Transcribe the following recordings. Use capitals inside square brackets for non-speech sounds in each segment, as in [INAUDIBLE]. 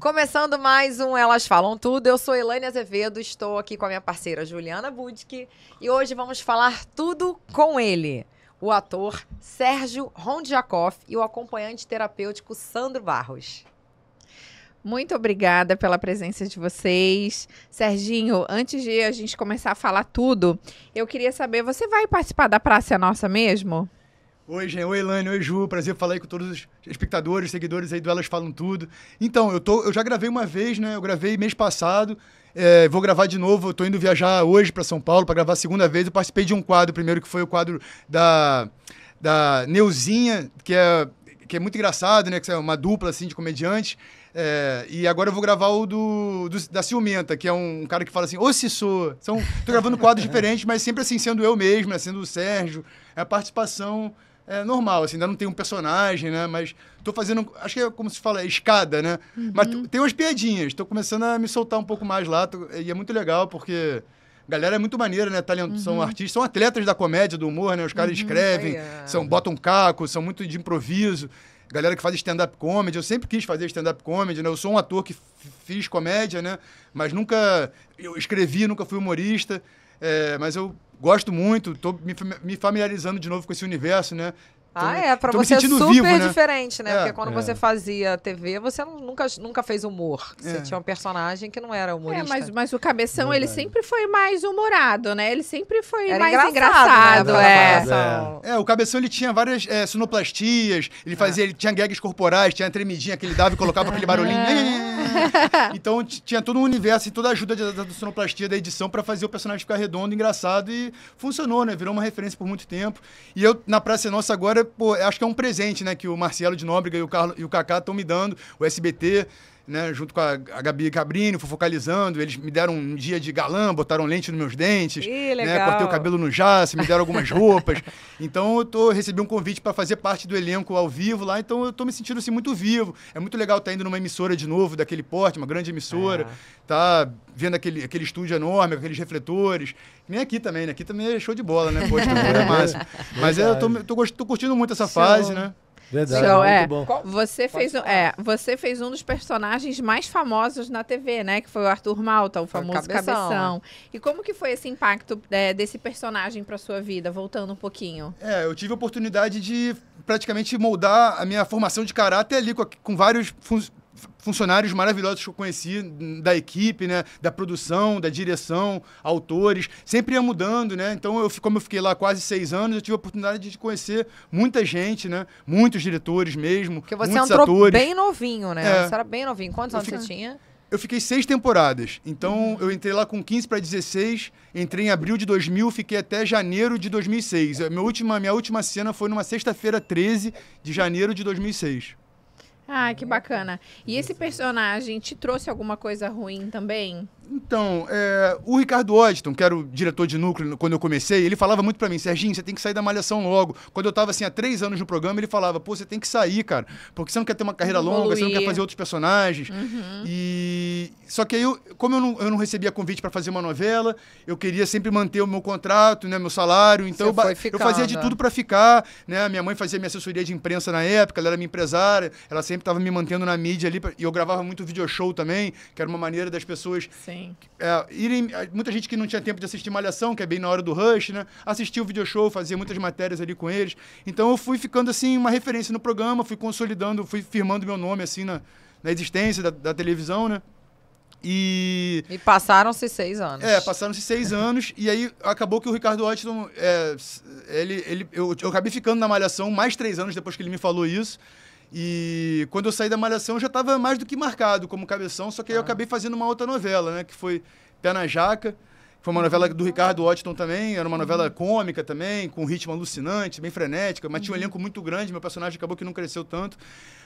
Começando mais um Elas Falam Tudo, eu sou Elaine Azevedo, estou aqui com a minha parceira Juliana Budke e hoje vamos falar tudo com ele, o ator Sérgio Rondjakoff e o acompanhante terapêutico Sandro Barros. Muito obrigada pela presença de vocês. Serginho, antes de a gente começar a falar tudo, eu queria saber, você vai participar da Praça Nossa mesmo? Oi, gente. Oi, Elane. Oi, Ju. Prazer falar aí com todos os espectadores, seguidores aí do Elas Falam Tudo. Então, eu, tô, eu já gravei uma vez, né? Eu gravei mês passado. É, vou gravar de novo. Eu tô indo viajar hoje para São Paulo para gravar a segunda vez. Eu participei de um quadro primeiro, que foi o quadro da, da Neuzinha, que é, que é muito engraçado, né? Que é uma dupla, assim, de comediantes. É, e agora eu vou gravar o do, do, da Ciumenta, que é um cara que fala assim, ô Cissô. São, tô gravando quadros [LAUGHS] diferentes, mas sempre assim, sendo eu mesmo, né? Sendo o Sérgio. É a participação é, normal, assim, ainda não tem um personagem, né? Mas tô fazendo, acho que é como se fala, escada, né? Uhum. Mas tem umas piadinhas, tô começando a me soltar um pouco mais lá, tô, e é muito legal porque galera é muito maneira, né? Talento, uhum. São artistas, são atletas da comédia, do humor, né? Os caras uhum. escrevem, é. são, botam caco, são muito de improviso. Galera que faz stand-up comedy, eu sempre quis fazer stand-up comedy, né? Eu sou um ator que fiz comédia, né? Mas nunca. Eu escrevi, nunca fui humorista. É, mas eu gosto muito, tô me familiarizando de novo com esse universo, né? Tô, ah, é, pra você é super vivo, né? diferente, né? É, Porque quando é. você fazia TV, você nunca, nunca fez humor. Você é. tinha um personagem que não era humorista. É, mas, mas o Cabeção, ele sempre foi mais humorado, né? Ele sempre foi era mais engraçado. engraçado né? é. o Cabeção, ele tinha várias é, sonoplastias, ele fazia, é. ele tinha gags corporais, tinha a tremidinha que ele dava e colocava aquele barulhinho. [LAUGHS] então tinha todo um universo e toda a ajuda da, da sonoplastia, da edição, para fazer o personagem ficar redondo, engraçado e funcionou, né? Virou uma referência por muito tempo. E eu, na Praça Nossa agora, pô, acho que é um presente, né? Que o Marcelo de Nóbrega e o, Carlo, e o Kaká estão me dando, o SBT né, junto com a, a Gabi Cabrini, fofocalizando. Eles me deram um dia de galã, botaram lente nos meus dentes. Ih, né, cortei o cabelo no jace, me deram algumas roupas. [LAUGHS] então eu tô, recebi um convite para fazer parte do elenco ao vivo lá, então eu tô me sentindo assim, muito vivo. É muito legal estar tá indo numa emissora de novo, daquele porte, uma grande emissora. É. Tá vendo aquele, aquele estúdio enorme, aqueles refletores. Nem aqui também, né? Aqui também é show de bola, né? Pô, é massa. [LAUGHS] Mas é, eu tô, tô, tô curtindo muito essa Seu... fase, né? Verdade, então, é, bom. Você fez, um, é, você fez um dos personagens mais famosos na TV, né? Que foi o Arthur Malta, o famoso Cabeção. Cabeção. É. E como que foi esse impacto é, desse personagem para sua vida, voltando um pouquinho? É, eu tive a oportunidade de praticamente moldar a minha formação de caráter ali com, com vários funcionários maravilhosos que eu conheci da equipe, né? Da produção, da direção, autores. Sempre ia mudando, né? Então, eu, como eu fiquei lá quase seis anos, eu tive a oportunidade de conhecer muita gente, né? Muitos diretores mesmo, Porque você muitos entrou atores. bem novinho, né? É. Você era bem novinho. Quantos eu anos você tinha? Eu fiquei seis temporadas. Então, uhum. eu entrei lá com 15 para 16, entrei em abril de 2000, fiquei até janeiro de 2006. Minha última, minha última cena foi numa sexta-feira, 13 de janeiro de 2006. Ah, que bacana. E esse personagem te trouxe alguma coisa ruim também? Então, é, o Ricardo Washington, que era o diretor de núcleo quando eu comecei, ele falava muito para mim, Serginho, você tem que sair da malhação logo. Quando eu tava assim há três anos no programa, ele falava, pô, você tem que sair, cara, porque você não quer ter uma carreira Evoluir. longa, você não quer fazer outros personagens. Uhum. E só que aí, eu, como eu não, eu não recebia convite para fazer uma novela, eu queria sempre manter o meu contrato, né, meu salário. Então eu, eu, fazia de tudo para ficar, né? Minha mãe fazia minha assessoria de imprensa na época, ela era minha empresária, ela sempre tava me mantendo na mídia ali e eu gravava muito video show também, que era uma maneira das pessoas Sim é, irem, ah, muita gente que não tinha tempo de assistir Malhação, que é bem na hora do rush, né? Assistia o video show, fazia muitas matérias ali com eles. Então eu fui ficando, assim, uma referência no programa, fui consolidando, fui firmando meu nome, assim, na, na existência da, da televisão, né? E. E passaram-se seis anos. É, passaram-se seis anos. E aí acabou que o Ricardo Otton. É, ele, ele, eu, eu acabei ficando na Malhação mais três anos depois que ele me falou isso. E quando eu saí da Malhação, eu já estava mais do que marcado como cabeção, só que aí eu ah. acabei fazendo uma outra novela, né? Que foi Pé na Jaca. Foi uma novela do Ricardo Otton também, era uma novela uhum. cômica também, com um ritmo alucinante, bem frenética, mas tinha um uhum. elenco muito grande, meu personagem acabou que não cresceu tanto.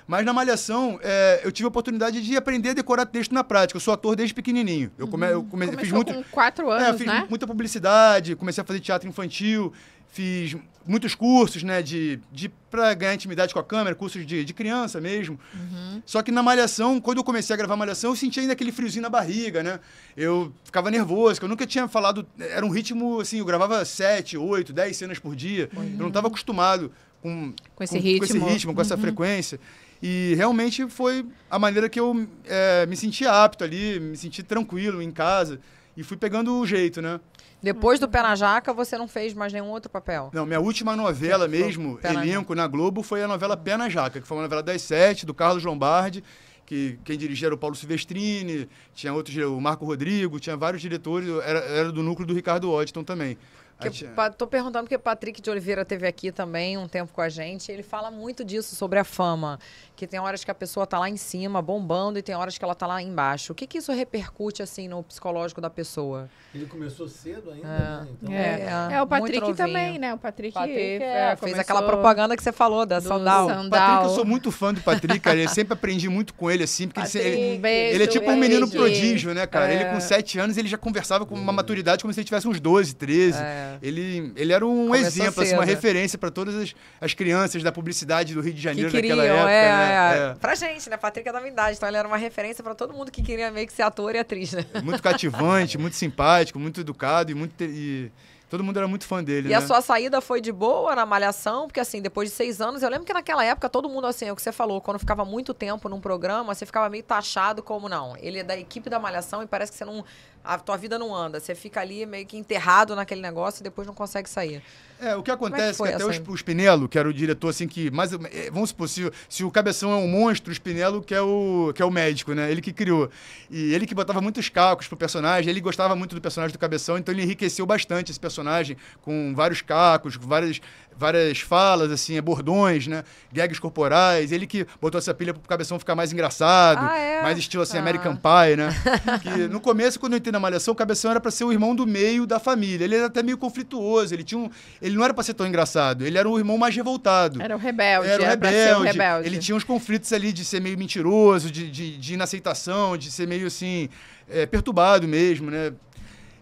Mas na Malhação, é, eu tive a oportunidade de aprender a decorar texto na prática. Eu sou ator desde pequenininho. Eu, come, eu uhum. come, fiz muito. Com quatro é, anos, é, fiz né? muita publicidade, comecei a fazer teatro infantil, fiz muitos cursos, né, de, de para ganhar intimidade com a câmera, cursos de, de criança mesmo. Uhum. Só que na malhação, quando eu comecei a gravar malhação, eu sentia ainda aquele friozinho na barriga, né? Eu ficava nervoso, que eu nunca tinha falado, era um ritmo assim, eu gravava sete, oito, dez cenas por dia. Uhum. Eu não estava é. acostumado com, com, esse, com, ritmo. com esse ritmo, com uhum. essa frequência. E realmente foi a maneira que eu é, me senti apto ali, me senti tranquilo em casa. E fui pegando o jeito, né? Depois do Pé na Jaca, você não fez mais nenhum outro papel? Não, minha última novela mesmo, Pé elenco na... na Globo, foi a novela Pé na Jaca, que foi uma novela das sete, do Carlos Lombardi, que quem dirigia era o Paulo Silvestrini, tinha outros, o Marco Rodrigo, tinha vários diretores, era, era do núcleo do Ricardo Odton também. Que tô perguntando porque Patrick de Oliveira teve aqui também um tempo com a gente. Ele fala muito disso sobre a fama, que tem horas que a pessoa tá lá em cima bombando e tem horas que ela tá lá embaixo. O que que isso repercute assim no psicológico da pessoa? Ele começou cedo ainda, é. né? Então, é. É. é. é o Patrick também, né? O Patrick, Patrick é, é, fez aquela propaganda que você falou da Sandal. Sandal. Patrick, eu sou muito fã do Patrick, cara. Eu sempre aprendi muito com ele assim, porque Patrick, ele, ele, beijo, ele, é tipo beijo. um menino prodígio, né, cara? Ele com sete anos ele já conversava com uma maturidade como se ele tivesse uns 12, 13. É. É. Ele, ele era um Começou exemplo, assim, uma referência para todas as, as, crianças da publicidade do Rio de Janeiro que queriam, naquela época. É, né? É, é. é. Pra gente, né? Patrick é da minha idade, então ele era uma referência para todo mundo que queria meio que ser ator e atriz, né? Muito cativante, muito simpático, muito educado e muito. E... Todo mundo era muito fã dele, e né? a sua saída foi de boa na Malhação? Porque, assim, depois de seis anos, eu lembro que naquela época todo mundo, assim, é o que você falou, quando ficava muito tempo num programa, você ficava meio taxado como, não, ele é da equipe da Malhação e parece que você não, a tua vida não anda. Você fica ali meio que enterrado naquele negócio e depois não consegue sair. É, o que é acontece é que, que até essa? o Spinello, que era o diretor, assim, que. Mas é, vamos supor, se, se o Cabeção é um monstro, o Spinello que é o, que é o médico, né? Ele que criou. E ele que botava muitos cacos pro personagem, ele gostava muito do personagem do Cabeção, então ele enriqueceu bastante esse personagem com vários cacos com várias várias falas, assim, é bordões, né? Gags corporais. Ele que botou essa pilha pro cabeção ficar mais engraçado, ah, é? mais estilo assim, ah. American Pie, né? [LAUGHS] que, no começo, quando eu entrei na malhação, o cabeção era para ser o irmão do meio da família. Ele era até meio conflituoso, ele tinha um... Ele não era para ser tão engraçado, ele era o irmão mais revoltado. Era o rebelde. Era o rebelde. Era um rebelde. Ele tinha uns conflitos ali de ser meio mentiroso, de, de, de inaceitação, de ser meio assim, é, perturbado mesmo, né?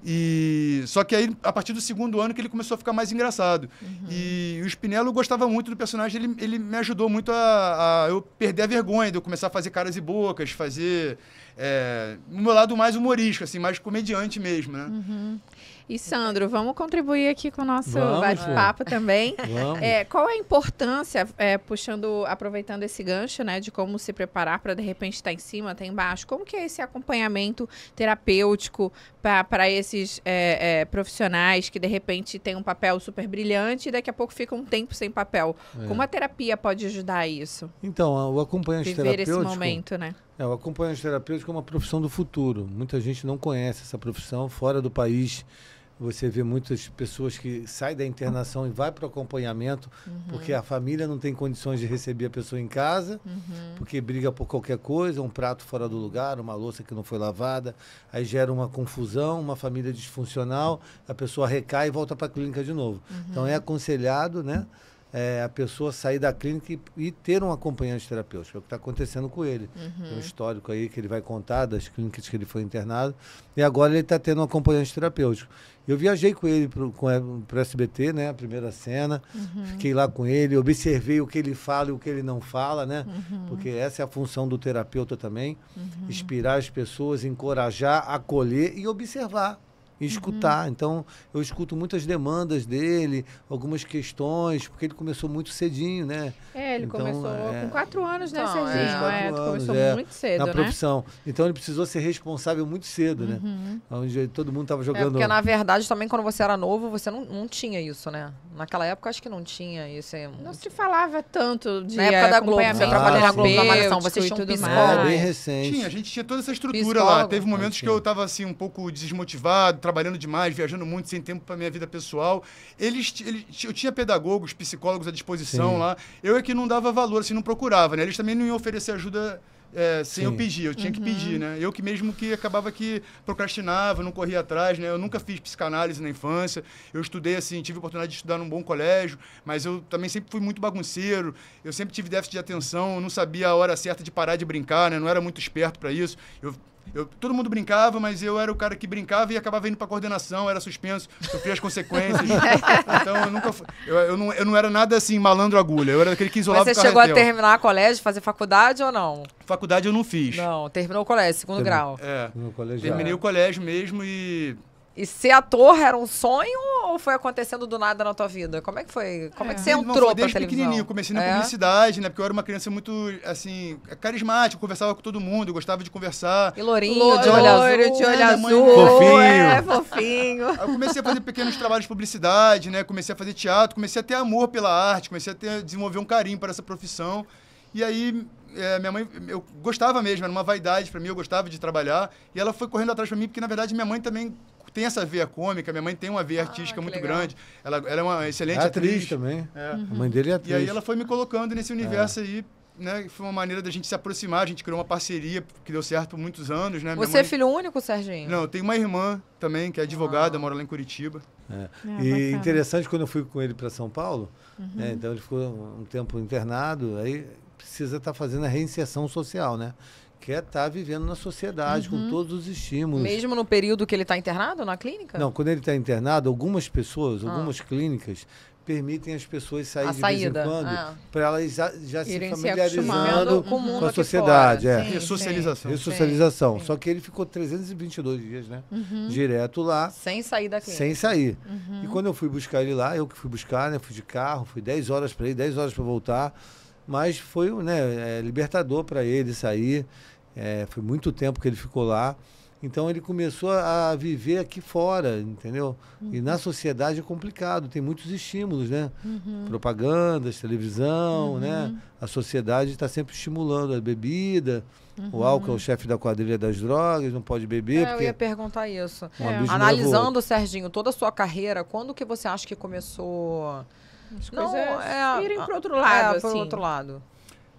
E só que aí a partir do segundo ano que ele começou a ficar mais engraçado. Uhum. E o Spinello gostava muito do personagem, ele, ele me ajudou muito a, a eu perder a vergonha, de eu começar a fazer caras e bocas, fazer é, meu lado mais humorístico, assim, mais comediante mesmo, né? Uhum. E Sandro, vamos contribuir aqui com o nosso bate-papo também. Vamos. É, qual a importância, é, puxando, aproveitando esse gancho, né, de como se preparar para de repente estar tá em cima, estar tá embaixo? Como que é esse acompanhamento terapêutico para esses é, é, profissionais que de repente têm um papel super brilhante e daqui a pouco ficam um tempo sem papel? É. Como a terapia pode ajudar a isso? Então, o acompanhante Viver terapêutico. Esse momento, né? É, o acompanhante terapêutico é uma profissão do futuro. Muita gente não conhece essa profissão fora do país você vê muitas pessoas que saem da internação e vai para o acompanhamento uhum. porque a família não tem condições de receber a pessoa em casa, uhum. porque briga por qualquer coisa, um prato fora do lugar, uma louça que não foi lavada, aí gera uma confusão, uma família disfuncional, a pessoa recai e volta para a clínica de novo. Então é uhum. aconselhado, né? é, a pessoa sair da clínica e, e, ter um acompanhante terapêutico. É o que está acontecendo com ele. Uhum. Tem um uhum. histórico aí que ele vai contar das clínicas que ele foi internado. E agora ele está tendo um acompanhante terapêutico. Eu viajei com ele para é, o SBT, né? A primeira cena. Uhum. Fiquei lá com ele, observei o que ele fala e o que ele não fala, né? Uhum. Porque essa é a função do terapeuta também. Uhum. Inspirar as pessoas, encorajar, acolher e observar e uhum. escutar. Uhum. Então, eu escuto muitas demandas dele, algumas questões, porque ele começou muito cedinho, né? É, ele então, começou é... com quatro anos, né, Serginho? Então, é, é começou é, muito cedo, né? Na né? profissão. Então, ele precisou ser responsável muito cedo, né? uhum. né? Onde todo mundo estava é, jogando... É, porque, na verdade, também, quando você era novo, você não, não tinha isso, né? Naquela época, acho que não tinha isso. Não se falava tanto de Na época é, da Globo, você né? ah, na Globo, na Malhação, você tinha bem recente. Tinha, a gente tinha toda essa estrutura lá. Teve momentos que eu estava, assim, um pouco desmotivado, trabalhando demais, viajando muito, sem tempo para minha vida pessoal. Eles, eles, eu tinha pedagogos, psicólogos à disposição Sim. lá. Eu é que não dava valor, assim, não procurava, né? Eles também não iam oferecer ajuda é, sem Sim. eu pedir, eu tinha uhum. que pedir, né? Eu que mesmo que acabava que procrastinava, não corria atrás, né? Eu nunca fiz psicanálise na infância, eu estudei assim, tive a oportunidade de estudar num bom colégio, mas eu também sempre fui muito bagunceiro, eu sempre tive déficit de atenção, não sabia a hora certa de parar de brincar, né? Não era muito esperto para isso. Eu eu, todo mundo brincava, mas eu era o cara que brincava e acabava indo pra coordenação, era suspenso, sofria as consequências. [LAUGHS] então eu nunca fui, eu, eu, não, eu não era nada assim, malandro agulha. Eu era aquele que isolava Mas você chegou a terminar a colégio, fazer faculdade ou não? Faculdade eu não fiz. Não, terminou o colégio, segundo Termin... grau. É. terminei o colégio mesmo e e ser ator era um sonho ou foi acontecendo do nada na tua vida? Como é que foi? Como é, é que você entrou não, foi desde pra televisão? pequenininho, comecei na é? publicidade, né? Porque eu era uma criança muito, assim, carismática, conversava com todo mundo, gostava de conversar. E lourinho, de olho azul. De olho né? azul. Fofinho. É, fofinho. eu comecei a fazer pequenos trabalhos de publicidade, né? Comecei a fazer teatro, comecei a ter amor pela arte, comecei a ter, desenvolver um carinho para essa profissão. E aí, é, minha mãe, eu gostava mesmo, era uma vaidade para mim, eu gostava de trabalhar. E ela foi correndo atrás para mim, porque na verdade minha mãe também tem essa veia cômica, minha mãe tem uma veia ah, artística muito legal. grande. Ela, ela é uma excelente é atriz, atriz. também. É. Uhum. A mãe dele é atriz. E aí ela foi me colocando nesse é. universo é. aí. Né, foi uma maneira da gente se aproximar, a gente criou uma parceria que deu certo por muitos anos. Né? Você é mãe... é filho único, Serginho? Não, eu tenho uma irmã também, que é advogada, ah. mora lá em Curitiba. É. É, e bacana. interessante, quando eu fui com ele para São Paulo, uhum. né, então ele ficou um tempo internado, aí precisa estar tá fazendo a reinserção social, né? quer estar tá vivendo na sociedade uhum. com todos os estímulos. Mesmo no período que ele está internado na clínica? Não, quando ele está internado, algumas pessoas, ah. algumas clínicas permitem as pessoas saírem de vez em quando ah. para elas já, já se familiarizando se com, com, a sociedade. É. Sim, Ressocialização. socialização. socialização. Sim, sim. Só que ele ficou 322 dias, né? Uhum. Direto lá. Sem sair da clínica. Sem sair. Uhum. E quando eu fui buscar ele lá, eu que fui buscar, né? Fui de carro, fui 10 horas para ir, 10 horas para voltar. Mas foi né, é, libertador para ele sair. É, foi muito tempo que ele ficou lá. Então ele começou a viver aqui fora, entendeu? Uhum. E na uhum. sociedade é complicado, tem muitos estímulos, né? Uhum. Propagandas, televisão, uhum. né? A sociedade está sempre estimulando a bebida. O uhum. álcool é o chefe da quadrilha das drogas, não pode beber. É, eu ia perguntar isso. Um é. Analisando, Serginho, toda a sua carreira, quando que você acha que começou? As não, é, irem para outro é, lado. É, assim. outro lado.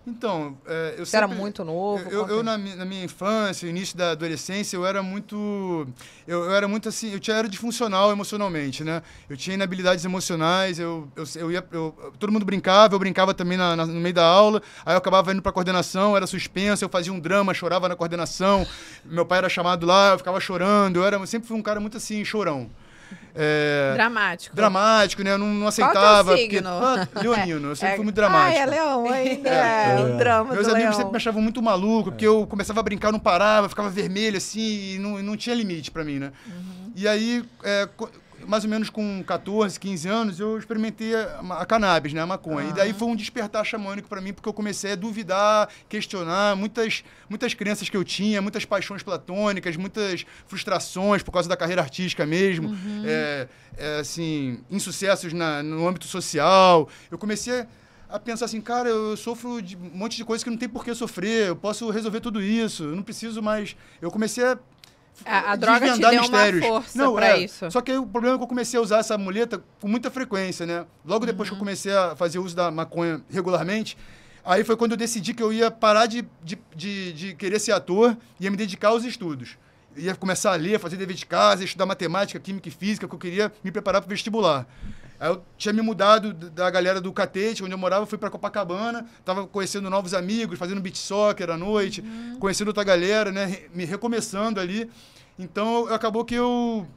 Então, é, eu Você sempre, era muito novo? Eu, eu na, na, minha infância, início da adolescência, eu era muito. Eu, eu era muito assim. Eu tinha, era disfuncional emocionalmente, né? Eu tinha inabilidades emocionais, eu, eu, eu ia. Eu, todo mundo brincava, eu brincava também na, na, no meio da aula, aí eu acabava indo pra coordenação, era suspenso, eu fazia um drama, chorava na coordenação, meu pai era chamado lá, eu ficava chorando, eu, era, eu sempre fui um cara muito assim, chorão. É, dramático. Dramático, né? Eu não, não é aceitava. Qual é signo? Porque, ah, leonino, eu sempre é, fui muito dramático. Ah, é leão ainda. É, é um é. drama Meus amigos leão. sempre me achavam muito maluco, porque eu começava a brincar, não parava, ficava vermelho assim, e não, não tinha limite para mim, né? Uhum. E aí, é, mais ou menos com 14, 15 anos, eu experimentei a, cannabis, né, a maconha. E daí ah. foi um despertar xamânico para mim, porque eu comecei a duvidar, questionar muitas, muitas crenças que eu tinha, muitas paixões platônicas, muitas frustrações por causa da carreira artística mesmo, uhum. é, é, assim, insucessos na, no âmbito social. Eu comecei a pensar assim, cara, eu sofro de um monte de coisa que não tem por que sofrer, eu posso resolver tudo isso, eu não preciso mais. Eu comecei a a, a droga te deu mistérios. uma força não, é, isso. Só que aí, o problema é que eu comecei a usar essa muleta com muita frequência, né? Logo depois uhum. que eu uhum. comecei a fazer uso da maconha regularmente, aí foi quando eu decidi que eu ia parar de, de, de, de querer ser ator e ia me dedicar aos estudos. ia começar a ler, fazer dever de casa, estudar matemática, química e física, que eu queria me preparar para o vestibular. Aí eu tinha me mudado da galera do Catete, onde eu morava, fui para Copacabana, tava conhecendo novos amigos, fazendo beach soccer à noite, uhum. conhecendo outra galera, né? Me recomeçando ali. Então, acabou que eu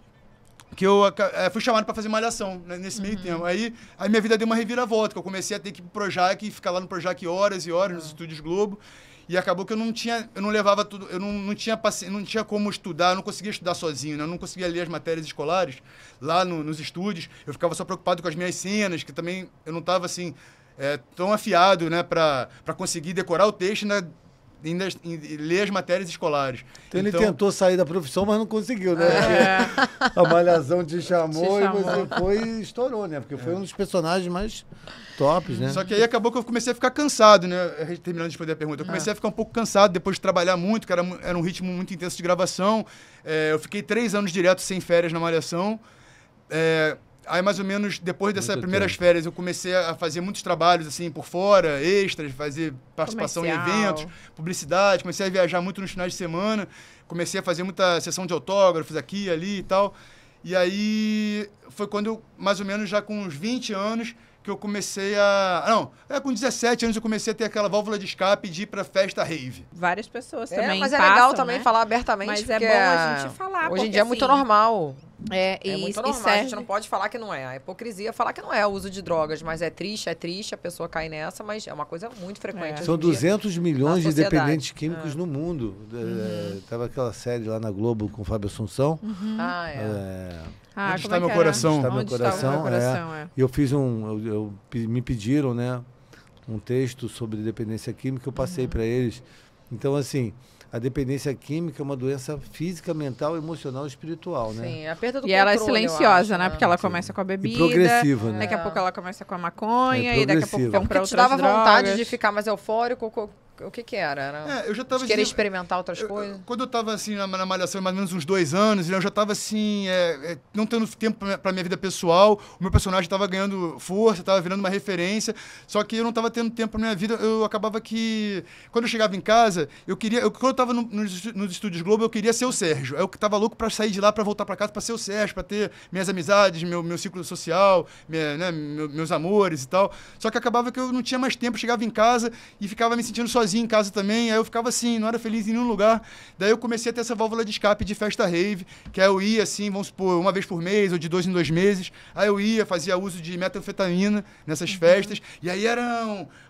que eu é, fui chamado para fazer malhação né, nesse uhum. meio tempo. Aí a minha vida deu uma reviravolta, que eu comecei a ter que ir pro Projac, ficar lá no Projac horas e horas, uhum. nos tá. estúdios Globo. E acabou que eu não tinha, eu não levava tudo, eu não, não tinha paci... não tinha como estudar, eu não conseguia estudar sozinho, né? eu não conseguia ler as matérias escolares lá no, nos estúdios. Eu ficava só preocupado com as minhas cenas, que também eu não estava assim é, tão afiado, né, para conseguir decorar o texto, né? ainda lê as matérias escolares. Então, então, ele tentou sair da profissão, mas não conseguiu, né? É. A Malhação te chamou, te chamou, e você foi e estourou, né? Porque é. foi um dos personagens mais tops, né? Só que aí acabou que eu comecei a ficar cansado, né? Terminando de responder a pergunta. Eu comecei é. a ficar um pouco cansado depois de trabalhar muito, que era, era um ritmo muito intenso de gravação. É, eu fiquei três anos direto sem férias na Malhação. É, Aí, mais ou menos, depois dessas Muito primeiras tempo. férias, eu comecei a fazer muitos trabalhos, assim, por fora, extras, fazer participação Comercial. em eventos, publicidade. Comecei a viajar muito nos finais de semana. Comecei a fazer muita sessão de autógrafos aqui, ali e tal. E aí, foi quando eu, mais ou menos, já com uns 20 anos, que eu comecei a. Ah, não, é com 17 anos eu comecei a ter aquela válvula de escape de ir para festa rave. Várias pessoas é, também. Mas é legal também né? falar abertamente. Mas é bom a é gente falar. Hoje em dia assim, é muito assim, normal. É, é e, muito normal, a gente não pode falar que não é. A hipocrisia é falar que não é o uso de drogas, mas é triste, é triste, a pessoa cai nessa, mas é uma coisa muito frequente. É. São 200 milhões de dependentes ah. químicos no mundo. É, uhum. tava aquela série lá na Globo com o Fábio Assunção. Uhum. Ah, é. é. Ah, Onde está meu coração? Onde está meu coração, é. Eu fiz um... Eu, eu, me pediram, né? Um texto sobre dependência química, eu passei uhum. para eles. Então, assim a dependência química é uma doença física, mental, emocional, espiritual, né? Sim, a perda do E controle, ela é silenciosa, né? acho, né? Porque ela começa com a bebida. E progressiva, né? Daqui a pouco ela começa com a maconha é e daqui a pouco vão para outras drogas. te dava vontade de ficar mais eufórico, o que que era? era é, eu já tava... assim, experimentar outras eu, coisas? Quando eu estava, assim, na, na malhação, mais ou menos uns dois anos, né, eu já estava, assim, é, é, não tendo tempo para minha vida pessoal. O meu personagem estava ganhando força, estava virando uma referência. Só que eu não estava tendo tempo pra minha vida. Eu acabava que... Quando eu chegava em casa, eu queria... Eu, quando eu estava no, nos, nos estúdios Globo, eu queria ser o Sérgio. É eu estava louco para sair de lá, para voltar para casa, para ser o Sérgio, para ter minhas amizades, meu, meu ciclo social, minha, né, meu, meus amores e tal. Só que acabava que eu não tinha mais tempo. Chegava em casa e ficava me sentindo sozinho sozinho em casa também, aí eu ficava assim, não era feliz em nenhum lugar. Daí eu comecei a ter essa válvula de escape de festa rave, que é eu ia assim, vamos supor, uma vez por mês ou de dois em dois meses. Aí eu ia, fazia uso de metanfetamina nessas uhum. festas, e aí era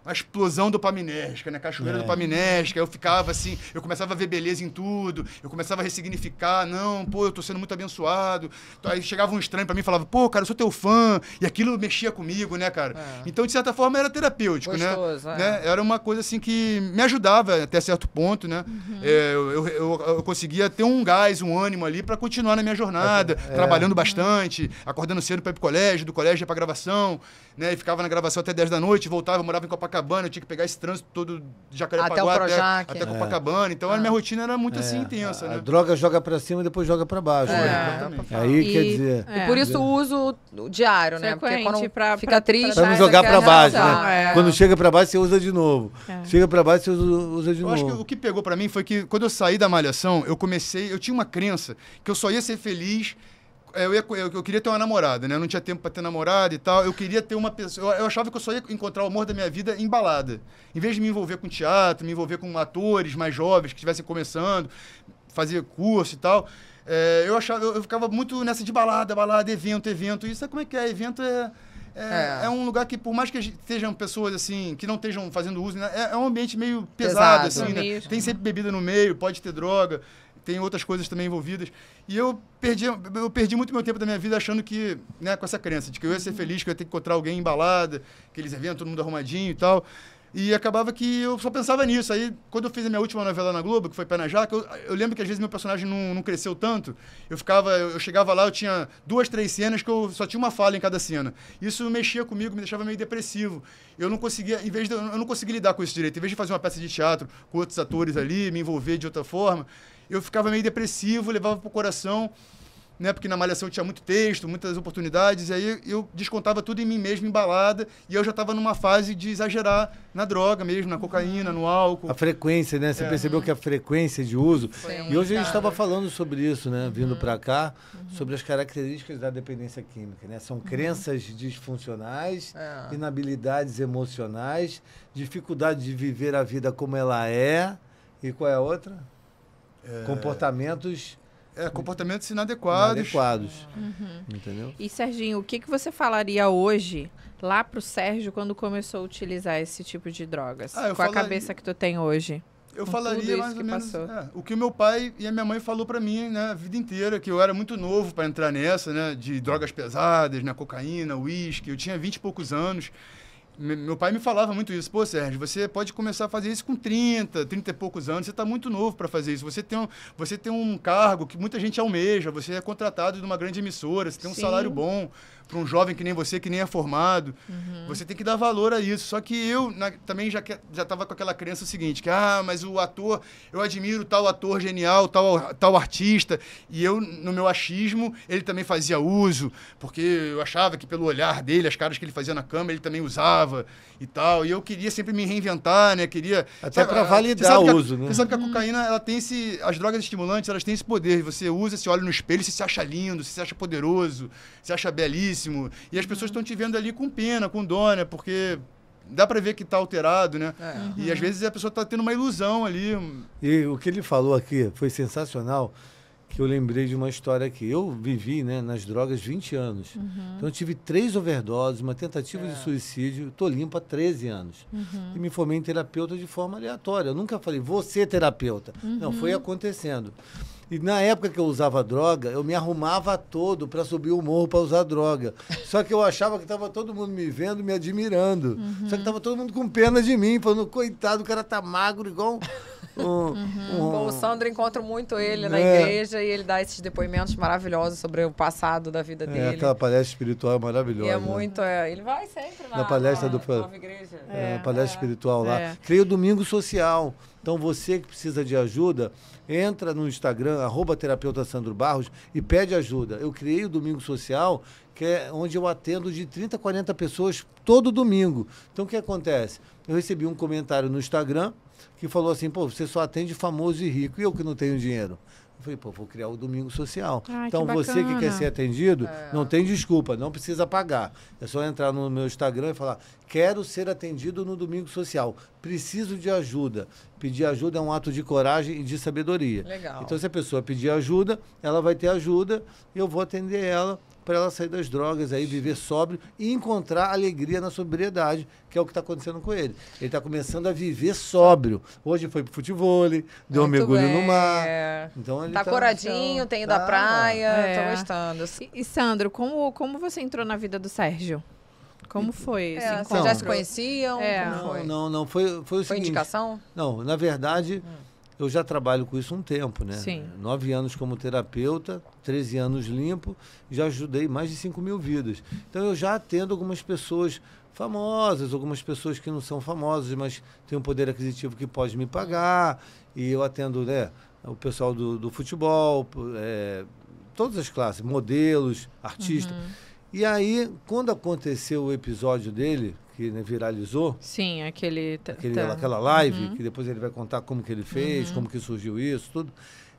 uma explosão dopaminérgica, né? Cachoeira é. dopaminérgica. Eu ficava assim, eu começava a ver beleza em tudo, eu começava a ressignificar, não, pô, eu tô sendo muito abençoado. Aí chegava um estranho para mim e falava, pô, cara, eu sou teu fã, e aquilo mexia comigo, né, cara? É. Então, de certa forma, era terapêutico, né? Gostoso, né? É. né? Era uma coisa assim que me ajudava até certo ponto, né? Uhum. É, eu, eu, eu, conseguia ter um gás, um ânimo ali para continuar na minha jornada, é. é. trabalhando bastante, acordando cedo para ir pro colégio, do colégio para gravação, né? E ficava na gravação até 10 da noite, voltava, morava em Copacabana, eu tinha que pegar esse trânsito todo de Jacarepaguá até, até, até, é. Copacabana. Então a minha ah. rotina era muito assim é. intensa, né? A droga joga para cima e depois joga para baixo. Né? Aí e, quer dizer. E por isso o uso diário, né? Porque quando pra, fica triste, para não né, jogar para baixo, né? Quando chega para baixo você usa de novo. Chega para baixo você usa de eu novo? Eu acho que o que pegou para mim foi que quando eu saí da malhação, eu comecei, eu tinha uma crença que eu só ia ser feliz é, eu, ia, eu, eu, queria ter uma namorada, né? Eu não tinha tempo para ter namorada e tal. Eu queria ter uma pessoa. Eu, eu, achava que eu só ia encontrar o amor da minha vida em balada. Em vez de me envolver com teatro, me envolver com atores mais jovens que estivessem começando, fazer curso e tal. É, eu, achava, eu, eu, ficava muito nessa de balada, balada, evento, evento. Isso é como é que é? Evento é é, é. é, um lugar que, por mais que estejam pessoas assim, que não estejam fazendo uso, né, é, é um ambiente meio pesado, pesado assim, né? Tem sempre bebida no meio, pode ter droga, tem outras coisas também envolvidas. E eu perdi, eu perdi muito meu tempo da minha vida achando que, né, com essa crença, de que eu ia ser feliz, que eu ia ter que encontrar alguém embalada, aqueles eventos, todo mundo arrumadinho e tal. E acabava que eu só pensava nisso. Aí, quando eu fiz a minha última novela na Globo, que foi Pé na Jaca, eu, eu lembro que às vezes meu personagem não, não cresceu tanto. Eu ficava, eu chegava lá, eu tinha duas, três cenas que eu só tinha uma fala em cada cena. Isso mexia comigo, me deixava meio depressivo. Eu não conseguia, em vez de, eu não conseguia lidar com isso direito. Em vez de fazer uma peça de teatro com outros atores ali, me envolver de outra forma, eu ficava meio depressivo, levava pro coração né? Porque na malhação tinha muito texto, muitas oportunidades, e aí eu descontava tudo em mim mesmo, embalada, e eu já estava numa fase de exagerar na droga mesmo, na cocaína, no álcool. A frequência, né? Você é. percebeu que a frequência de uso. Sim, e hoje a gente estava falando sobre isso, né? Vindo uhum. para cá, uhum. sobre as características da dependência química, né? São uhum. crenças uhum. disfuncionais, é. inabilidades emocionais, dificuldade de viver a vida como ela é. E qual é a outra? É... Comportamentos é, comportamentos inadequados. Inadequados. É. Uhum. Entendeu? E, Serginho, o que, que você falaria hoje lá pro Sérgio quando começou a utilizar esse tipo de drogas? Ah, com falaria... a cabeça que tu tem hoje? Eu falaria mais ou menos é, o que o meu pai e a minha mãe falou para mim né, a vida inteira, que eu era muito novo para entrar nessa, né? De drogas pesadas, né, cocaína, uísque. Eu tinha vinte e poucos anos. Meu pai me falava muito isso. Pô, Sérgio, você pode começar a fazer isso com 30, 30 e poucos anos. Você está muito novo para fazer isso. Você tem, um, você tem um cargo que muita gente almeja. Você é contratado de uma grande emissora. Você tem um Sim. salário bom para um jovem que nem você, que nem é formado. Uhum. Você tem que dar valor a isso. Só que eu na, também já estava com aquela crença seguinte, que, ah, mas o ator, eu admiro tal ator genial, tal, tal artista. E eu, no meu achismo, ele também fazia uso, porque eu achava que pelo olhar dele, as caras que ele fazia na câmera, ele também usava e tal. E eu queria sempre me reinventar, né? Queria... Até para validar o uso, né? Você sabe que a uhum. cocaína, ela tem esse... As drogas estimulantes, elas têm esse poder. Você usa, esse olha no espelho, você se acha lindo, você se acha poderoso, se acha belíssimo altíssimo. E as pessoas estão te vendo ali com pena, com dó, né? Porque dá para ver que tá alterado, né? É. Uhum. E às vezes a pessoa tá tendo uma ilusão ali. E o que ele falou aqui foi sensacional, que eu lembrei de uma história que eu vivi, né, nas drogas 20 anos. Uhum. Então eu tive três overdoses, uma tentativa é. de suicídio, tô limpo há 13 anos. Uhum. E me formei em terapeuta de forma aleatória. Eu nunca falei, você terapeuta. Não, foi uhum. acontecendo. E na época que eu usava droga, eu me arrumava todo para subir o morro para usar droga. Só que eu achava que estava todo mundo me vendo, me admirando. Uhum. Só que estava todo mundo com pena de mim, falando, coitado, o cara tá magro igual um, [LAUGHS] uhum. um... Bom, o Sandro encontra muito ele é. na igreja e ele dá esses depoimentos maravilhosos sobre o passado da vida é, dele. Aquela palestra espiritual é maravilhosa. E é muito, é, ele vai sempre na, na palestra na, do nova igreja. É, é palestra é. espiritual lá. É. o domingo social. Então você que precisa de ajuda, entra no Instagram, arroba terapeuta Sandro Barros e pede ajuda. Eu criei o Domingo Social, que é onde eu atendo de 30 a 40 pessoas todo domingo. Então o que acontece? Eu recebi um comentário no Instagram que falou assim, pô, você só atende famoso e rico, e eu que não tenho dinheiro. Eu falei, pô, vou criar o Domingo Social. Ai, ah, então, que você que quer ser atendido, é. não tem desculpa, não precisa pagar. É só entrar no meu Instagram e falar: quero ser atendido no Domingo Social, preciso de ajuda. Pedir ajuda é um ato de coragem e de sabedoria. Legal. Então, se a pessoa pedir ajuda, ela vai ter ajuda, eu vou atender ela para ela sair das drogas aí, viver sóbrio e encontrar alegria na sobriedade, que é o que está acontecendo com ele. Ele está começando a viver sóbrio. Hoje foi pro futebol, deu Muito um mergulho bem. no mar. Então ele tá, tá coradinho, tem ido à tá. praia, é. tô gostando. Assim. E, e, Sandro, como, como você entrou na vida do Sérgio? Como foi esse é, Já se conheciam? É. Não, não, não, foi, foi o foi seguinte... Foi indicação? Não, na verdade, hum eu já trabalho com isso um tempo, né? Sim. Nove anos como terapeuta, 13 anos limpo, já ajudei mais de 5 mil vidas. Então eu já atendo algumas pessoas famosas, algumas pessoas que não são famosas, mas têm um poder aquisitivo que pode me pagar, e eu atendo né, o pessoal do, do futebol, é, todas as classes, modelos, artistas. Uhum. E aí, quando aconteceu o episódio dele, que né, viralizou. Sim, aquele... aquele aquela live, uhum. que depois ele vai contar como que ele fez, uhum. como que surgiu isso, tudo.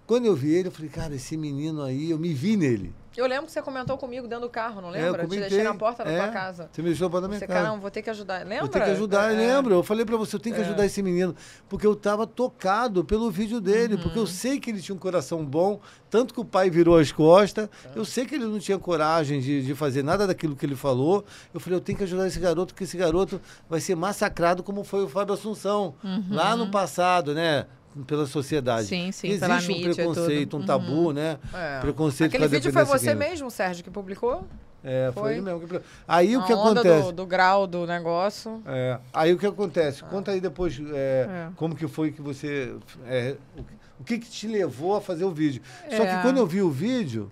Quando eu vi ele, eu falei, cara, esse menino aí, eu me vi nele. Eu lembro que você comentou comigo dentro do carro, não é, lembra? É, eu Te deixei na porta da é, tua casa. Você me deixou da minha você, casa. Caramba, vou ter que ajudar. Lembra? Vou ter que ajudar, é. lembro. Eu falei para você, eu tenho que é. ajudar esse menino. Porque eu estava tocado pelo vídeo dele. Uhum. Porque eu uhum. sei que ele tinha um coração bom. Tanto que o pai virou as costas. É. Eu sei que ele não tinha coragem de, de fazer nada daquilo que ele falou. Eu falei, eu tenho que ajudar esse garoto, porque esse garoto vai ser massacrado como foi o Fábio Assunção. Uhum. Lá no uhum. passado, né? pela sociedade. Sim, sim, Existe pela um mídia, preconceito, tudo. um tabu, uhum. né? É. Preconceito Aquele vídeo foi você química. mesmo, Sérgio, que publicou? É, foi, foi ele mesmo. Que... Aí a o que acontece? Do, do, grau do negócio. É. Aí o que acontece? Ah. Conta aí depois é, é. como que foi que você. É, o que, que te levou a fazer o vídeo? Só que é. quando eu vi o vídeo,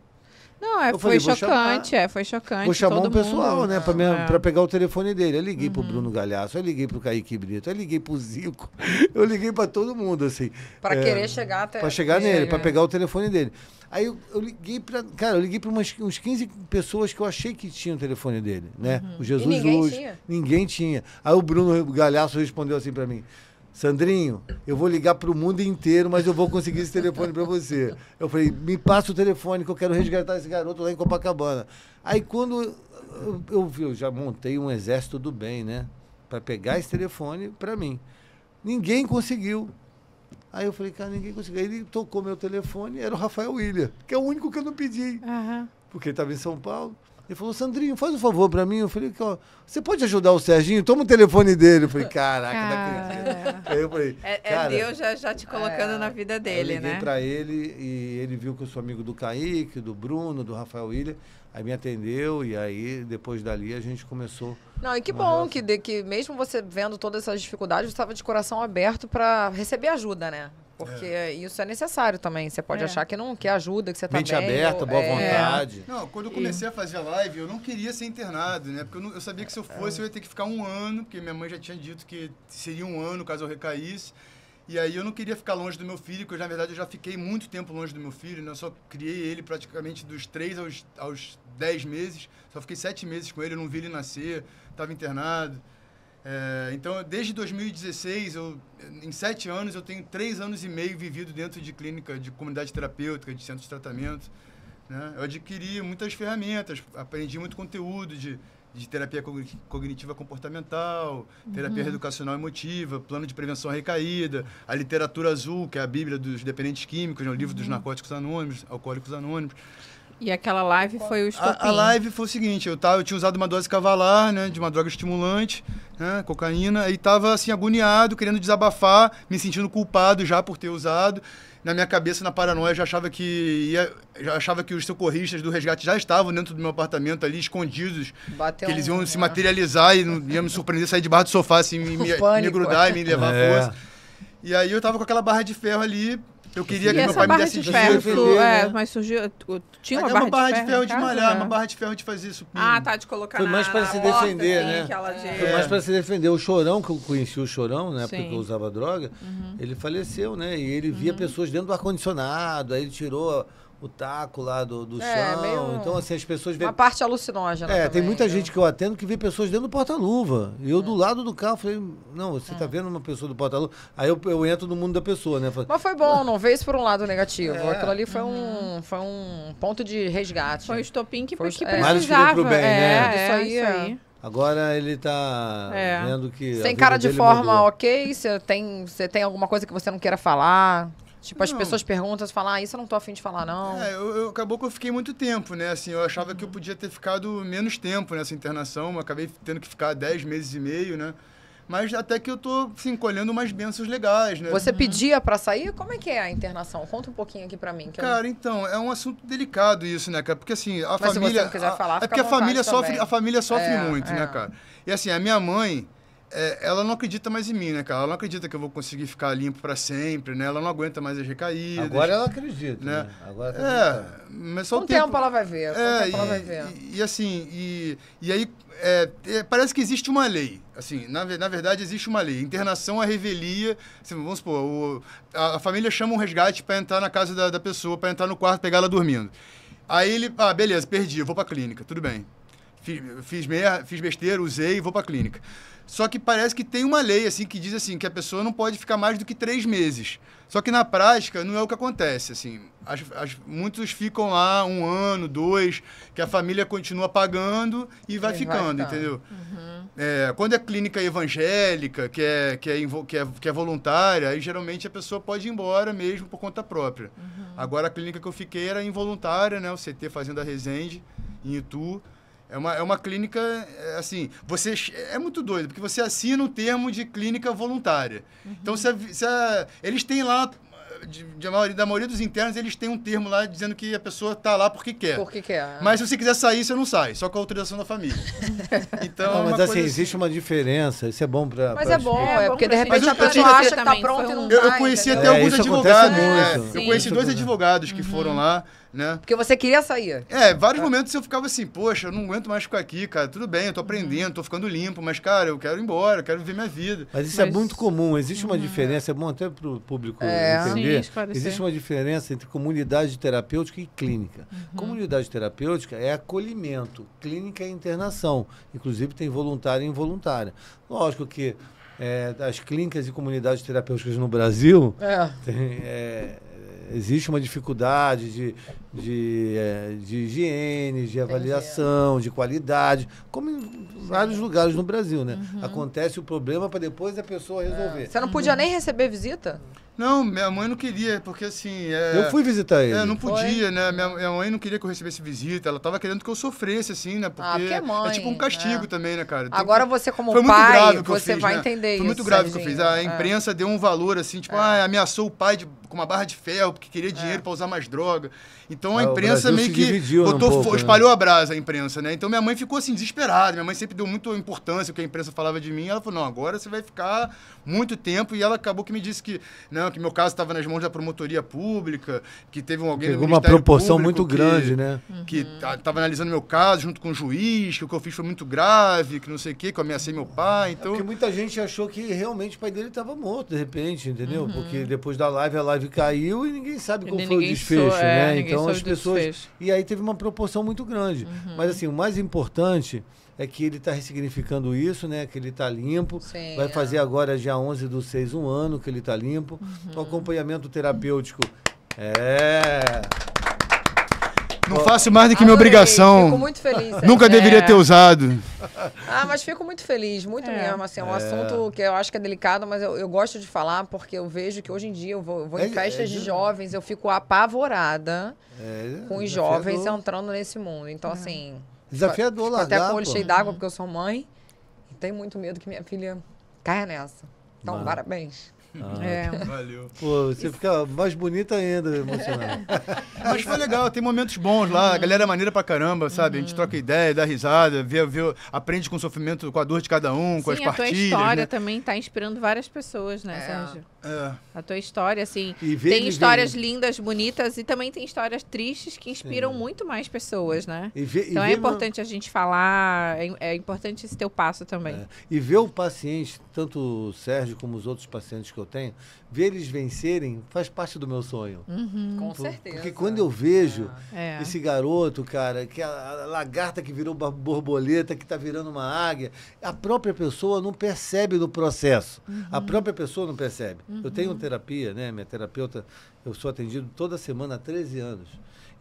não, é, foi chocante, chamar, é, foi chocante. Vou chamar todo um pessoal, mundo. né? Pra, minha, é. pra, pegar o telefone dele. Eu liguei uhum. pro Bruno Galhaço, eu liguei pro Kaique Brito, eu liguei pro Zico, [LAUGHS] eu liguei pra todo mundo, assim. Pra é, querer chegar até. Pra chegar nele, para pra né? pegar o telefone dele. Aí eu, eu, liguei pra. Cara, eu liguei pra umas, uns 15 pessoas que eu achei que tinham o telefone dele, né? Uhum. O Jesus e ninguém Luz. Tinha. Ninguém tinha. Aí o Bruno Galhaço respondeu assim pra mim. Sandrinho, eu vou ligar para o mundo inteiro, mas eu vou conseguir esse telefone para você. Eu falei, me passa o telefone que eu quero resgatar esse garoto lá em Copacabana. Aí quando eu, eu, eu já montei um exército do bem, né? Para pegar esse telefone para mim. Ninguém conseguiu. Aí eu falei, cara, ninguém conseguiu. Aí ele tocou meu telefone, era o Rafael William, que é o único que eu não pedi. Uhum. Porque ele estava em São Paulo. Ele falou, Sandrinho, faz um favor pra mim. Eu falei, você pode ajudar o Serginho? Toma o telefone dele. Eu falei, caraca, ah. Aí eu falei, é, é Deus já, já, te colocando é, na vida dele, eu né? Eu pra ele e ele viu que eu sou amigo do Kaique, do Bruno, do Rafael William. Aí me atendeu e aí, depois dali, a gente começou. Não, e que bom que, que mesmo você vendo todas essas dificuldades, você estava de coração aberto para receber ajuda, né? Porque é. isso é necessário também. Você pode é. achar que não que ajuda, que você tá Mente bem, aberta, ou, boa é... vontade. Não, quando eu comecei a fazer a live, eu não queria ser internado, né? Porque eu, não, eu sabia que se eu fosse, eu ia ter que ficar um ano, porque minha mãe já tinha dito que seria um ano caso eu recaísse. E aí eu não queria ficar longe do meu filho, porque eu, na verdade eu já fiquei muito tempo longe do meu filho, né? Eu só criei ele praticamente dos 3 aos, aos 10 meses. Só fiquei 7 meses com ele, eu não vi ele nascer, estava internado. É, então, desde 2016, eu, em sete anos, eu tenho três anos e meio vivido dentro de clínica, de comunidade terapêutica, de centro de tratamento. Né? Eu adquiri muitas ferramentas, aprendi muito conteúdo de, de terapia cognitiva comportamental, terapia uhum. educacional emotiva, plano de prevenção à recaída, a literatura azul, que é a bíblia dos dependentes químicos, é o livro uhum. dos narcóticos anônimos, alcoólicos anônimos. E aquela live foi o estopim. A, a, live foi o seguinte, eu, tava, eu tinha usado uma dose cavalar, né, de uma droga estimulante, né, cocaína, e estava assim agoniado, querendo desabafar, me sentindo culpado já por ter usado. Na minha cabeça, na paranoia, já achava que ia, já achava que os socorristas do resgate já estavam dentro do meu apartamento ali, escondidos, Bateu que eles iam um, se né? materializar e não, iam me surpreender, sair debaixo do sofá assim, [LAUGHS] me, me, me grudar e me levar é. à força. E aí eu tava com aquela barra de ferro ali, eu queria e que meu pai me desse de ferro, tu, é, mas surgiu. Tinha uma, barra, é uma barra de ferro, de, ferro de malhar, uma né? barra de ferro de fazer isso. Ah, tá, de colocar Foi mais para se defender, assim, né? De... Foi mais para se é. defender. O Chorão, que eu conheci o Chorão, né? Porque eu usava droga, uhum. ele faleceu, né? E ele via uhum. pessoas dentro do ar-condicionado, aí ele tirou o taco lá do, do é, chão. Meio... Então, assim, as pessoas vê... Uma parte alucinógena. É, também, tem muita né? gente que eu atendo que vê pessoas dentro do porta-luva. e Eu do hum. lado do carro falei, não, você tá hum. vendo uma pessoa do porta-luva? Aí eu, eu entro no mundo da pessoa, né? Falei, Mas foi bom, não vê isso por um lado negativo. É. Aquilo ali foi, uhum. um, foi um ponto de resgate. Foi o estopim que, foi, que é. precisava. Pro bem, né? é, isso aí. Isso é. aí. Agora ele tá é. vendo que. Sem cara de forma mudou. ok? Você tem, tem alguma coisa que você não queira falar? Tipo, não. as pessoas perguntam, falam, ah, isso eu não tô afim de falar, não. É, eu, eu, acabou que eu fiquei muito tempo, né? Assim, eu achava que eu podia ter ficado menos tempo nessa internação, acabei tendo que ficar 10 meses e meio, né? Mas até que eu tô, assim, colhendo umas bênçãos legais, né? Você pedia para sair? Como é que é a internação? Conta um pouquinho aqui para mim. cara, eu... então, é um assunto delicado isso, né, cara? Porque, assim, a Mas família... se você não quiser falar, a, É porque a família, sofre, a família sofre é, muito, né, é. né, cara? E, assim, a minha mãe é, ela não acredita mais em mim, né, cara? Ela não acredita que eu vou conseguir ficar limpo para sempre, né? Ela não aguenta mais as recaídas. Agora ela acredita, né? né? Agora acredita. Tá é, mas só Com o tempo, tempo ela vai ver. é, tempo e, ela vai ver. E, e assim, e, e aí é, é, parece que existe uma lei. Assim, na, na verdade, existe uma lei. Internação à revelia. Assim, vamos supor, o, a, a, família chama um resgate para entrar na casa da, da pessoa, para entrar no quarto, pegar ela dormindo. Aí ele, ah, beleza, perdi, eu vou para clínica, tudo bem. Fiz, fiz, meia, fiz besteira, usei, e vou para clínica. Só que parece que tem uma lei assim que diz assim que a pessoa não pode ficar mais do que três meses. Só que na prática não é o que acontece. Assim, as, as, muitos ficam lá um ano, dois, que a família continua pagando e vai e ficando, vai entendeu? Uhum. É, quando é clínica evangélica, que é, que, é, que, é, que é voluntária, aí geralmente a pessoa pode ir embora mesmo por conta própria. Uhum. Agora a clínica que eu fiquei era involuntária, né? O CT fazendo a Resende em Itu. É uma, é uma clínica, é, assim, você é muito doido, porque você assina o um termo de clínica voluntária. Uhum. Então, se, a, se a, eles têm lá de, de maioria, da maioria dos internos, eles têm um termo lá dizendo que a pessoa está lá porque quer. Porque quer. Ah. Mas se você quiser sair, você não sai, só com a autorização da família. [LAUGHS] Então, não, é mas assim, assim, existe uma diferença, isso é bom para Mas é bom, é, é porque de repente a pessoa acha que está pronta e não eu, Eu conheci né? até é, alguns advogados, né? eu conheci isso dois advogados que uhum. foram lá né? Porque você queria sair. É, vários tá. momentos eu ficava assim, poxa, eu não aguento mais ficar aqui, cara. Tudo bem, eu tô aprendendo, tô ficando limpo, mas, cara, eu quero ir embora, eu quero viver minha vida. Mas isso é mas... é muito comum, existe uma hum. diferença, é bom até pro público é. entender. Sim, existe uma diferença entre comunidade terapêutica e clínica. Uhum. Comunidade terapêutica é acolhimento, clínica é internação. Inclusive tem voluntário e involuntária. Lógico que é, as clínicas e comunidades terapêuticas no Brasil, é. Tem, é, existe uma dificuldade de, de, é, de higiene, de avaliação, de qualidade, como em vários lugares no Brasil, né? Uhum. Acontece o problema para depois a pessoa é. resolver. É. Você não podia uhum. nem receber visita? Não, minha mãe não queria, porque assim. É, eu fui visitar é, ele. É, não podia, Foi? né? Minha, minha, mãe não queria que eu recebesse visita. Ela tava querendo que eu sofresse, assim, né? Porque, ah, porque é, mãe, é tipo um castigo é. também, né, cara? Tem, Agora você, como pai, você fiz, vai né? entender Foi isso. Foi muito grave o que eu fiz. A imprensa deu um valor, assim, tipo, ah, ameaçou o pai de, com uma barra de ferro, porque queria dinheiro é. usar mais droga. Então, então a ah, imprensa meio que botou, um pouco, né? espalhou né? a brasa a imprensa, né? Então minha mãe ficou assim desesperada. Minha mãe sempre deu muita importância o que a imprensa falava de mim. Ela falou: "Não, agora você vai ficar muito tempo". E ela acabou que me disse que não, que meu caso estava nas mãos da promotoria pública, que teve alguém Pegou uma proporção muito que, grande, né? Que estava analisando meu caso junto com o juiz, que o que eu fiz foi muito grave, que não sei o quê, que eu ameacei meu pai. É então... É porque muita gente achou que realmente o pai dele estava morto, de repente, entendeu? Uhum. Porque depois da live a live caiu e ninguém sabe qual foi o desfecho, sou, é, né? Então as pessoas. E aí teve uma proporção muito grande. Uhum. Mas assim, o mais importante é que ele está ressignificando isso, né? Que ele está limpo. Sim, Vai é. fazer agora, dia 11 do 6, um ano que ele está limpo. Uhum. O acompanhamento terapêutico. É. Não faço mais do que minha obrigação. Fico muito feliz. É. Nunca é. deveria ter usado. Ah, mas fico muito feliz, muito é. mesmo. Assim, é um assunto que eu acho que é delicado, mas eu, eu gosto de falar porque eu vejo que hoje em dia eu vou, eu vou em festas de jovens, eu fico apavorada com os jovens entrando nesse mundo. Então, assim. Desafiador lá. Até com o olho cheio d'água, porque eu sou mãe. E tenho muito medo que minha filha caia nessa. Então, Mano. parabéns. Ah, é. Valeu. Pô, você Isso. fica mais bonita ainda, emocionado. [LAUGHS] Mas foi legal, tem momentos bons lá. A galera é maneira pra caramba, sabe? A gente troca ideia, dá risada, vê, vê, aprende com o sofrimento, com a dor de cada um, Sim, com as partidas. A tua história né? também tá inspirando várias pessoas, né, é. Sérgio? É. A tua história, assim. tem histórias lindas, bonitas e também tem histórias tristes que inspiram Sim. muito mais pessoas, né? Vê, então é importante uma... a gente falar, é, é, importante esse teu passo também. É. E ver o paciente, tanto o Sérgio como os outros pacientes que eu tenho, ver eles vencerem faz parte do meu sonho. Uhum. Com Por, certeza. Porque quando eu vejo é. É. esse garoto, cara, que a, a lagarta que virou borboleta, que está virando uma águia, a própria pessoa não percebe no processo. Uhum. A própria pessoa não percebe. Uhum. Eu tenho terapia, né? Minha terapeuta, eu sou atendido toda semana há 13 anos.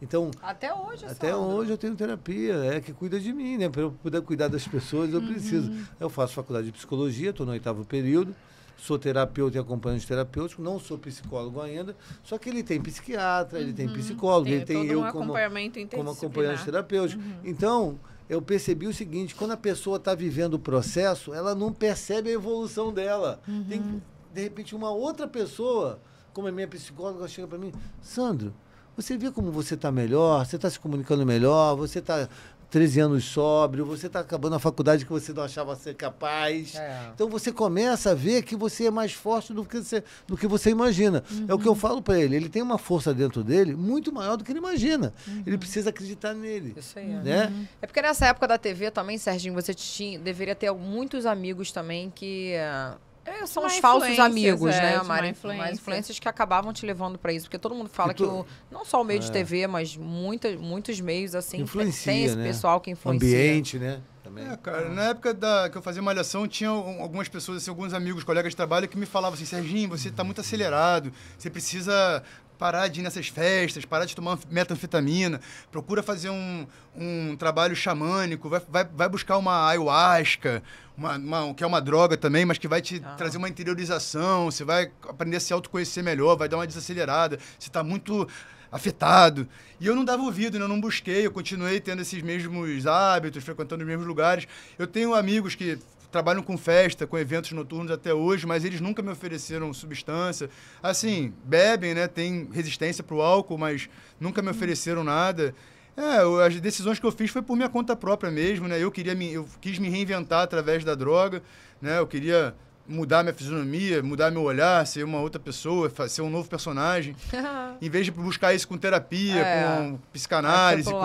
Então, até hoje, até Sandra. hoje eu tenho terapia, é que cuida de mim, né? Para eu poder cuidar das pessoas, eu uhum. preciso. Eu faço faculdade de psicologia, estou no oitavo período sou terapeuta e acompanhante terapêutico, não sou psicólogo ainda, só que ele tem psiquiatra, uhum. ele tem uhum. psicólogo, tem ele tem eu um como, como acompanhante terapêutico. Uhum. Então, eu percebi o seguinte, quando a pessoa está vivendo o processo, ela não percebe a evolução dela. Uhum. Tem, de repente, uma outra pessoa, como a minha psicóloga, chega para mim, Sandro, você vê como você está melhor, você está se comunicando melhor, você está 13 anos sóbrio, você está acabando a faculdade que você não achava ser capaz. É. Então você começa a ver que você é mais forte do que você, do que você imagina. Uhum. É o que eu uhum. falo para ele. Ele tem uma força dentro dele muito maior do que ele imagina. Uhum. Ele precisa acreditar nele. Isso aí. Né? Uhum. É porque nessa época da TV também, Serginho, você tinha, deveria ter muitos amigos também que. Uh é, são os falsos amigos, é, né, Mari? Influência. Mais influências que acabavam te levando para isso. Porque todo mundo fala tu... que o, não só o meio é. de TV, mas muita, muitos meios, assim, influencia, tem esse né? pessoal que influencia. Ambiente, né? Também. É, cara, na época da, que eu fazia malhação, tinha algumas pessoas, assim, alguns amigos, colegas de trabalho, que me falavam assim, Serginho, você está muito acelerado, você precisa parar de ir nessas festas, parar de tomar metanfetamina, procura fazer um, um trabalho xamânico, vai, vai, vai buscar uma ayahuasca, uma, uma, que é uma droga também, mas que vai te ah. trazer uma interiorização, você vai aprender a se autoconhecer melhor, vai dar uma desacelerada, você está muito afetado. E eu não dava ouvido, né? eu não busquei, eu continuei tendo esses mesmos hábitos, frequentando os mesmos lugares. Eu tenho amigos que trabalham com festa, com eventos noturnos até hoje, mas eles nunca me ofereceram substância. Assim, bebem, né? Tem resistência para o álcool, mas nunca me ofereceram nada. É, as decisões que eu fiz foi por minha conta própria mesmo, né? Eu queria me, eu quis me reinventar através da droga, né? Eu queria mudar minha fisionomia, mudar meu olhar, ser uma outra pessoa, ser um novo personagem. [LAUGHS] em vez de buscar isso com terapia, é, com psicanálise, com,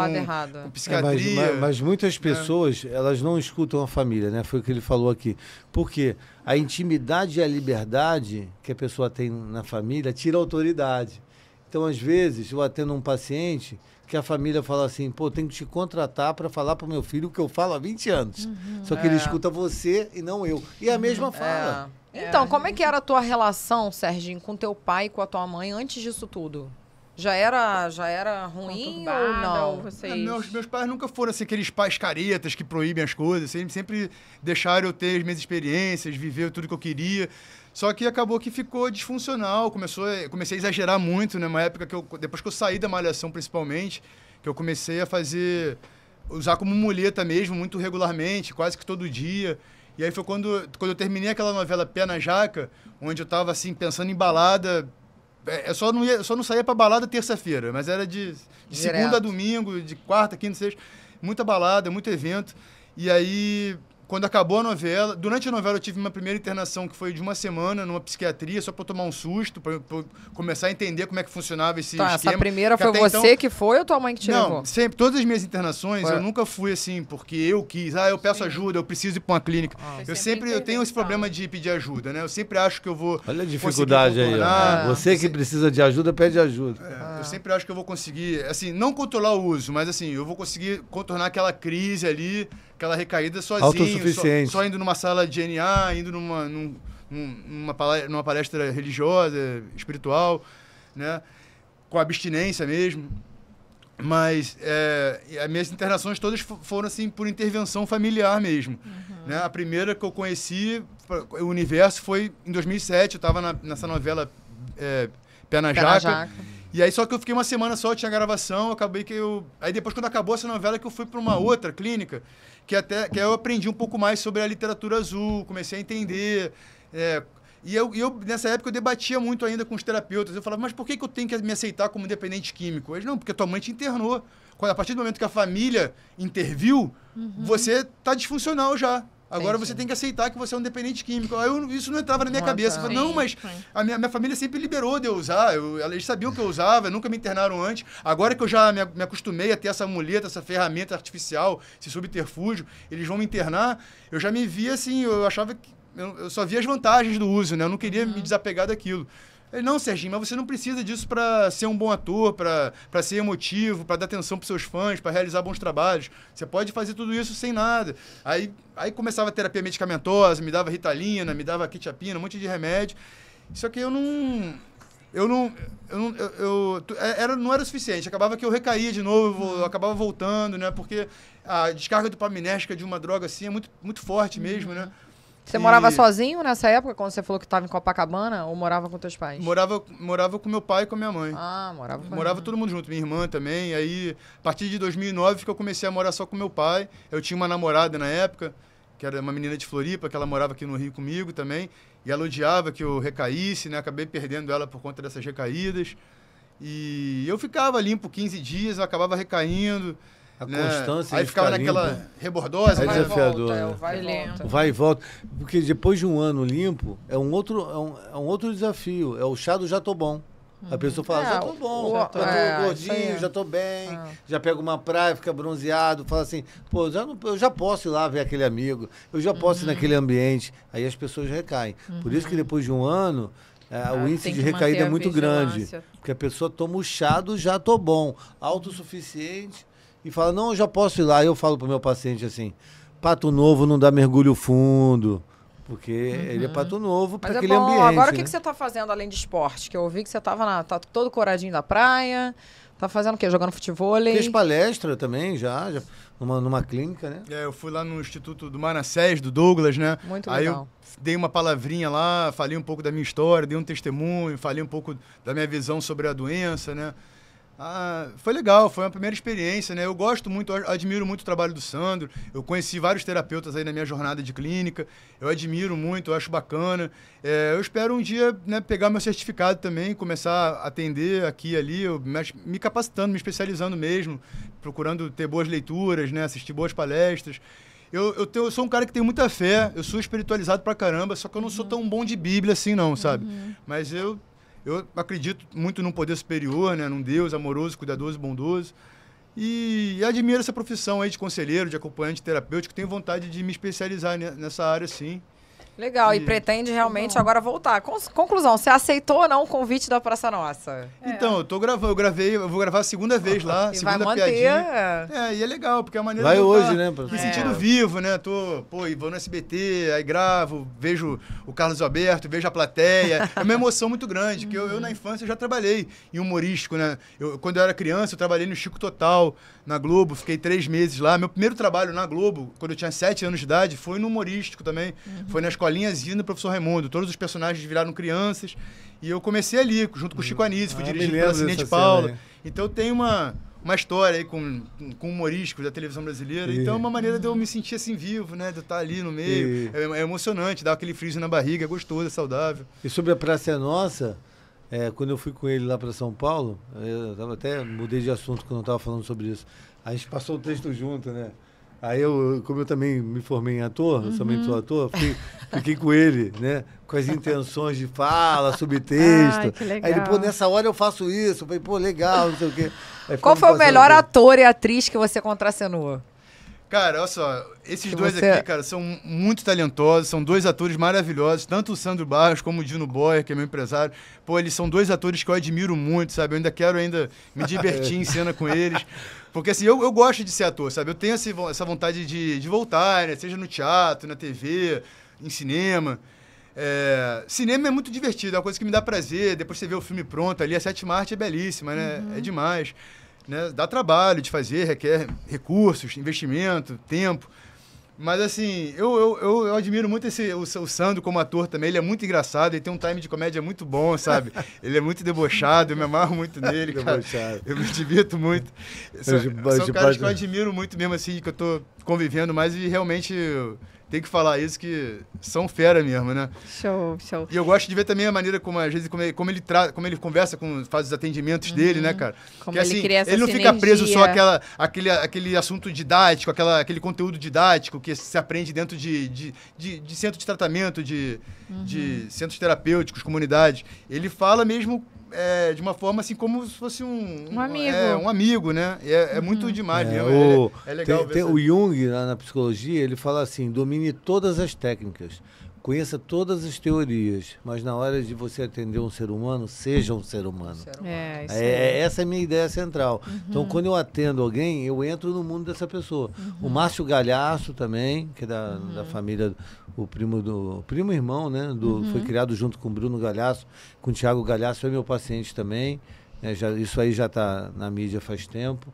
com, psiquiatria. É, mas, mas, muitas é. pessoas, é. elas não escutam a família, né? Foi o que ele falou aqui. Porque a intimidade e a liberdade que a pessoa tem na família tira a autoridade. Então, às vezes, eu atendo um paciente que a família fala assim, pô, tenho que te contratar para falar para o meu filho o que eu falo há 20 anos. Uhum, Só que é. ele escuta você e não eu. E a mesma uhum. é. fala. É. Então, é, como é que era a tua relação, Serginho, com teu pai e com a tua mãe antes disso tudo? Já era, já era tá ruim ou não? vocês... É, meus, meus pais nunca foram assim, aqueles pais caretas que proíbem as coisas. Sempre, sempre deixaram eu ter as minhas experiências, viver tudo que eu queria. Só que acabou que ficou disfuncional, começou, comecei a exagerar muito, né? Uma época que eu, depois que eu saí da malhação principalmente, que eu comecei a fazer, usar como muleta mesmo, muito regularmente, quase que todo dia. E aí foi quando, quando eu terminei aquela novela Pé na Jaca, onde eu tava assim, pensando em balada. Eu é, é só não, ia, eu só não saía pra balada terça-feira, mas era de, de segunda a domingo, de quarta, quinta, sexta. Muita balada, muito evento. E aí quando acabou a novela, durante a novela eu tive uma primeira internação, que foi de uma semana, numa psiquiatria, só para tomar um susto, para começar a entender como é que funcionava esse tá, esquema. Essa primeira foi você então... que foi ou tua mãe que te Não, levou? sempre. Todas as minhas internações, foi. eu nunca fui assim, porque eu quis. Ah, eu peço Sim. ajuda, eu preciso ir para uma clínica. Ah. Eu sempre, eu tenho esse problema de pedir ajuda, né? Eu sempre acho que eu vou. Olha a dificuldade aí. Ah. você que precisa de ajuda, pede ajuda. É, ah. Eu sempre acho que eu vou conseguir, assim, não controlar o uso, mas assim, eu vou conseguir contornar aquela crise ali aquela recaída sozinho, só, só, indo numa sala de NA, indo numa, num, numa, palestra, numa palestra religiosa, espiritual, né? com abstinência mesmo. Mas é, as minhas internações todas foram assim por intervenção familiar mesmo. Uhum. Né? A primeira que eu conheci o universo foi em 2007. Eu estava nessa novela é, Pé na Jaca. Jaca. E aí só que eu fiquei uma semana só, tinha gravação, acabei que eu... Aí depois quando acabou essa novela que eu fui para uma uhum. outra clínica que até que eu aprendi um pouco mais sobre a literatura azul, comecei a entender. É, e eu, eu, nessa época, eu debatia muito ainda com os terapeutas. Eu falava, mas por que, que eu tenho que me aceitar como dependente químico? Eles, não, porque tua mãe te internou. Quando, a partir do momento que a família interviu, uhum. você tá disfuncional já. Agora Entendi. você tem que aceitar que você é um dependente químico. Eu, isso não entrava na minha ah, cabeça. Tá. Falei, não, mas a minha, minha, família sempre liberou de eu usar. Eu, eles sabiam que eu usava, nunca me internaram antes. Agora que eu já me, me acostumei a ter essa muleta, essa ferramenta artificial, esse subterfúgio, eles vão me internar. Eu já me via assim, eu achava que. Eu, eu só via as vantagens do uso, né? Eu não queria uhum. me desapegar daquilo. Ele, não, Serginho, mas você não precisa disso para ser um bom ator, para ser emotivo, para dar atenção para seus fãs, para realizar bons trabalhos. Você pode fazer tudo isso sem nada. Aí, aí começava a terapia medicamentosa, me dava ritalina, me dava quetiapina, um monte de remédio. Só que eu não. Eu não. Eu, eu, eu, é, era, não era o suficiente. Acabava que eu recaía de novo, acabava voltando, né? Porque a descarga dopaminérgica de uma droga assim é muito, muito forte mesmo, né? Você e... morava sozinho nessa época, quando você falou que estava em Copacabana, ou morava com teus pais? Morava, morava com meu pai e com a minha mãe. Ah, morava com Morava todo mundo junto, minha irmã também. E aí, a partir de 2009 que eu comecei a morar só com meu pai. Eu tinha uma namorada na época, que era uma menina de Floripa, que ela morava aqui no Rio comigo também. E ela odiava que eu recaísse, né? Acabei perdendo ela por conta dessas recaídas. E eu ficava limpo 15 dias, eu acabava recaindo. A né? constância. Aí ficava naquela limpo. rebordosa. É né? desafiador. Vai e é. volta, é. vai, e volta. vai e volta. Porque depois de um ano limpo, é um outro, é um, é um outro desafio. É o chá do já tô bom. Uhum. A pessoa fala, é, já tô bom, já tô, é, gordinho, já tô bem, é. já pego uma praia, fica bronzeado, fala assim, pô, já não, eu já posso ir lá ver aquele amigo, eu já posso uhum. ir naquele ambiente. Aí as pessoas recaem. Uhum. Por isso que uhum. depois de um ano, é, ah, o índice de recaída é muito grande. Porque a pessoa toma o chá do já tô bom, autossuficiente, e fala, não, eu já posso ir lá. Eu falo o meu paciente assim, pato novo não dá mergulho fundo. Porque uhum. ele é pato novo para é aquele bom. ambiente. Agora o que, né? que você está fazendo além de esporte? Que eu ouvi que você estava tá todo coradinho da praia. Tá fazendo o quê? Jogando futebol? Fiz palestra também, já, já numa, numa clínica, né? É, eu fui lá no Instituto do Manassés, do Douglas, né? Muito Aí legal. eu dei uma palavrinha lá, falei um pouco da minha história, dei um testemunho, falei um pouco da minha visão sobre a doença, né? Ah, foi legal, foi uma primeira experiência, né? Eu gosto muito, eu admiro muito o trabalho do Sandro. Eu conheci vários terapeutas aí na minha jornada de clínica. Eu admiro muito, eu acho bacana. É, eu espero um dia né, pegar meu certificado também, começar a atender aqui e ali, eu, me capacitando, me especializando mesmo, procurando ter boas leituras, né? Assistir boas palestras. Eu, eu, tenho, eu, sou um cara que tem muita fé, eu sou espiritualizado pra caramba, só que eu não sou uhum. tão bom de Bíblia assim, não, sabe? Uhum. Mas eu eu acredito muito num poder superior, né? num Deus amoroso, cuidadoso, bondoso. E, e admiro essa profissão aí de conselheiro, de acompanhante terapêutico. Tenho vontade de me especializar nessa área, sim. Legal, e, e pretende é realmente não. agora voltar. Conclusão, você aceitou ou não o convite da Praça Nossa? É. Então, eu tô gravando, eu gravei, eu vou gravar a segunda vez lá, e segunda vai manter. piadinha. É. é, e é legal, porque é a maneira Vai de hoje, né, Me é. sentindo vivo, né? Tô, pô, e vou no SBT, aí gravo, vejo o Carlos Alberto, vejo a plateia. é uma emoção muito grande, porque eu, eu, na infância já trabalhei em humorístico, né? Eu, quando eu era criança, eu trabalhei no Chico Total, na Globo, fiquei três meses lá. Meu primeiro trabalho na Globo, quando eu tinha sete anos de idade, foi no humorístico também. Uhum. Foi na escola escolinhazinha do professor Raimundo. Todos os personagens viraram crianças. E eu comecei ali, junto com o Chico hum. Anísio, fui ah, dirigindo pela Cinete Paula. Aí. Então tem uma, uma história aí com, com humorísticos da televisão brasileira. E... Então é uma maneira de eu me sentir assim vivo, né? De eu estar ali no meio. E... É, é, emocionante, dá aquele friso na barriga, é gostoso, é saudável. E sobre a Praça é Nossa, é, quando eu fui com ele lá para São Paulo, eu tava até mudei de assunto quando eu estava falando sobre isso. A gente passou o texto junto, né? Aí eu, como eu também me formei em ator, uhum. eu também sou ator, fiquei, fiquei, com ele, né? Com as intenções de fala, subtexto. Ai, Aí ele, pô, nessa hora eu faço isso. Eu falei, pô, legal, não sei o quê. Aí Qual foi o melhor ator e atriz que você contracenou? Cara, olha só, esses que dois você... aqui, é- cara, são muito talentosos, são dois atores maravilhosos, tanto o Sandro Barros como o Dino Boyer, que é meu empresário. Pô, eles são dois atores que eu admiro muito, sabe? Eu ainda quero ainda me [LAUGHS] divertir em cena com eles. Porque assim, eu, eu gosto de ser ator, sabe? Eu tenho essa, essa vontade de, de voltar, né? Seja no teatro, na TV, em cinema. É, cinema é muito divertido, é uma coisa que me dá prazer. Depois você vê o filme pronto ali, a sétima arte é belíssima, né? Uhum. É demais. Né? Dá trabalho de fazer, requer recursos, investimento, tempo. Mas assim, eu, eu, eu, eu, admiro muito esse, o, o Sandro como ator também. Ele é muito engraçado, ele tem um time de comédia muito bom, sabe? [LAUGHS] Ele é muito debochado, eu me amarro muito [LAUGHS] nele, cara. Eu me divirto muito. São, são caras que eu admiro muito mesmo, assim, que eu tô convivendo mais e realmente eu, tem que falar isso, que são fera mesmo, né? Show, show. E eu gosto de ver também a maneira como, às vezes, como ele, como ele, como ele conversa, com, faz os atendimentos uhum. dele, né, cara? Como que, ele assim, cria essa Ele não sinergia. fica preso só aquela àquele, aquele assunto didático, aquela, aquele conteúdo didático que se aprende dentro de, de, de, de centro de tratamento, de, uhum. de centros terapêuticos, comunidades. Ele fala mesmo é, de uma forma assim como se fosse um, um amigo. É, um amigo, né? E é, é muito uhum. demais. É, o, é, é, legal tem, tem essa... o Jung, na psicologia, ele fala assim: domine todas as técnicas conheça todas as teorias, mas na hora de você atender um ser humano, seja um ser humano. É, é, é essa é a minha ideia central. Então, uhum. Então, quando eu atendo alguém, eu entro no mundo dessa pessoa. Uhum. O Márcio Galhaço também, que é da, uhum. da família, o primo do primo irmão, né? Do, uhum. Foi criado junto com o Bruno Galhaço, com o Tiago Galhaço, foi é meu paciente também. É, já, isso aí já está na mídia faz tempo.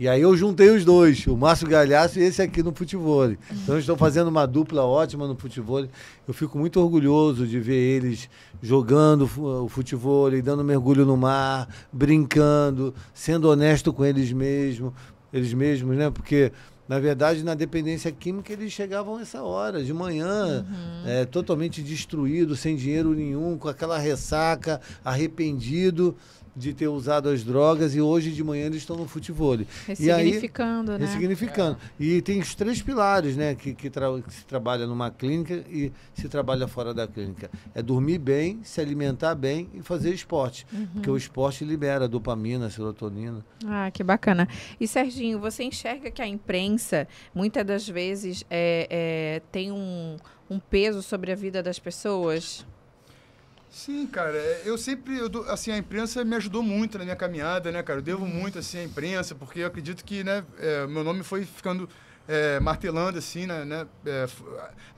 E aí eu juntei os dois, o Márcio Galhaço e esse aqui no futebol. Então eles estão fazendo uma dupla ótima no futebol. Eu fico muito orgulhoso de ver eles jogando o futebol, dando mergulho no mar, brincando, sendo honesto com eles mesmos, eles mesmos, né? Porque na verdade, na dependência química, eles chegavam essa hora, de manhã, uhum. é, totalmente destruído, sem dinheiro nenhum, com aquela ressaca, arrependido de ter usado as drogas e hoje de manhã eles estão no futebol. Ressignificando, e aí, né? Ressignificando. É. E tem os três pilares, né? Que, que, tra que se trabalha numa clínica e se trabalha fora da clínica. É dormir bem, se alimentar bem e fazer esporte. Uhum. Porque o esporte libera dopamina, serotonina. Ah, que bacana. E Serginho, você enxerga que a imprensa, muitas das vezes, é, é tem um, um peso sobre a vida das pessoas? Sim, cara, é, eu sempre, eu, assim, a imprensa me ajudou muito na minha caminhada, né, cara? Eu devo uhum. muito, assim, à imprensa, porque eu acredito que, né, é, meu nome foi ficando é, martelando assim, né? né é,